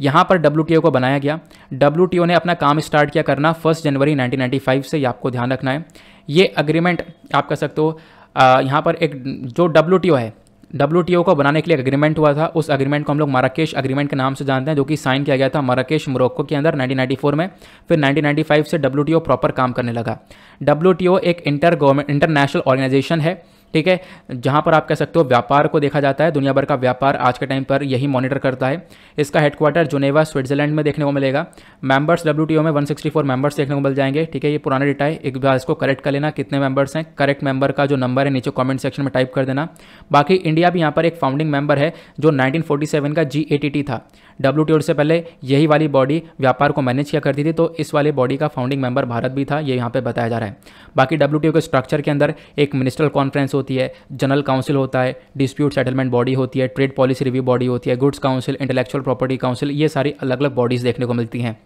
यहाँ पर डब्ल्यू को बनाया गया डब्ल्यू ने अपना काम स्टार्ट किया करना फर्स्ट जनवरी 1995 से ये आपको ध्यान रखना है ये अग्रीमेंट आप कह सकते हो यहाँ पर एक जो डब्ल्यू है डब्ल्यू को बनाने के लिए अग्रीमेंट हुआ था उस अग्रीमेंट को हम लोग माराकेश अग्रीमेंट के नाम से जानते हैं जो कि साइन किया गया था माराकेश मोरक्को के अंदर 1994 में फिर 1995 से डब्ल्यू प्रॉपर काम करने लगा डब्ल्यू एक इंटर गवर्नमेंट इंटरनेशनल ऑर्गेनाइजेशन है ठीक है जहाँ पर आप कह सकते हो व्यापार को देखा जाता है दुनिया भर का व्यापार आज के टाइम पर यही मॉनिटर करता है इसका हेडक्वार्टर जुनेवा स्विट्जरलैंड में देखने को मिलेगा मेंबर्स डब्ल्यू में वन मेंबर्स देखने को मिल जाएंगे ठीक है ये पुराना डेटा है एक बार इसको करेक्ट कर लेना कितने मेंबर्स हैं करेक्ट मेंबर का जो नंबर है नीचे कॉमेंट सेक्शन में टाइप कर देना बाकी इंडिया भी यहाँ पर एक फाउंडिंग मेंबर है जो नाइनटीन का जी था डब्ल्यू से पहले यही वाली बॉडी व्यापार को मैनेज किया करती थी तो इस वाले बॉडी का फाउंडिंग मेंबर भारत भी था ये यहाँ पे बताया जा रहा है बाकी डब्ल्यू के स्ट्रक्चर के अंदर एक मिनिस्ट्रल कॉन्फ्रेंस होती है जनरल काउंसिल होता है डिस्प्यूट सेटलमेंट बॉडी होती है ट्रेड पॉलिसी रिव्यू बॉडी होती है goods council intellectual property council ये सारी अलग अलग बॉडीज़ देखने को मिलती हैं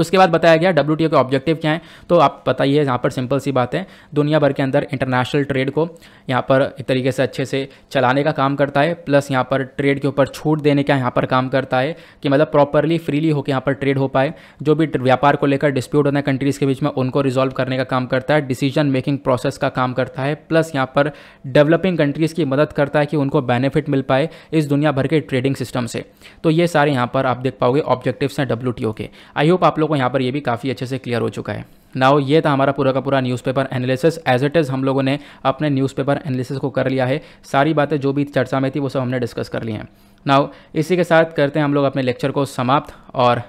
उसके बाद बताया गया डब्ल्यू के ऑब्जेक्टिव क्या हैं तो आप बताइए यहाँ पर सिंपल सी बात है दुनिया भर के अंदर इंटरनेशनल ट्रेड को यहाँ पर एक तरीके से अच्छे से चलाने का काम करता है प्लस यहाँ पर ट्रेड के ऊपर छूट देने का यहाँ पर काम करता है कि मतलब प्रॉपरली फ्रीली होकर यहाँ पर ट्रेड हो पाए जो भी व्यापार को लेकर डिस्प्यूट होना है कंट्रीज़ के बीच में उनको रिजॉल्व करने का काम करता है डिसीजन मेकिंग प्रोसेस का काम करता है प्लस यहाँ पर डेवलपिंग कंट्रीज़ की मदद करता है कि उनको बेनिफिट मिल पाए इस दुनिया भर के ट्रेडिंग सिस्टम से तो ये सारे यहाँ पर आप देख पाओगे ऑब्जेक्टिव्स हैं डब्ल्यू के आई होप आप लोग को यहाँ पर ये भी काफ़ी अच्छे से क्लियर हो चुका है नाउ ये था हमारा पूरा का पूरा newspaper analysis as it is हम लोगों ने अपने न्यूज़पेपर एनालिसिस को कर लिया है सारी बातें जो भी चर्चा में थी वो सब हमने डिस्कस कर ली हैं नाउ इसी के साथ करते हैं हम लोग अपने लेक्चर को समाप्त और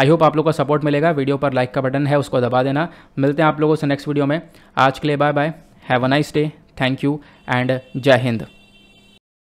आई होप आप लोग को सपोर्ट मिलेगा वीडियो पर लाइक का बटन है उसको दबा देना मिलते हैं आप लोगों से नेक्स्ट वीडियो में आज के लिए bye bye have a nice day thank you and जय हिंद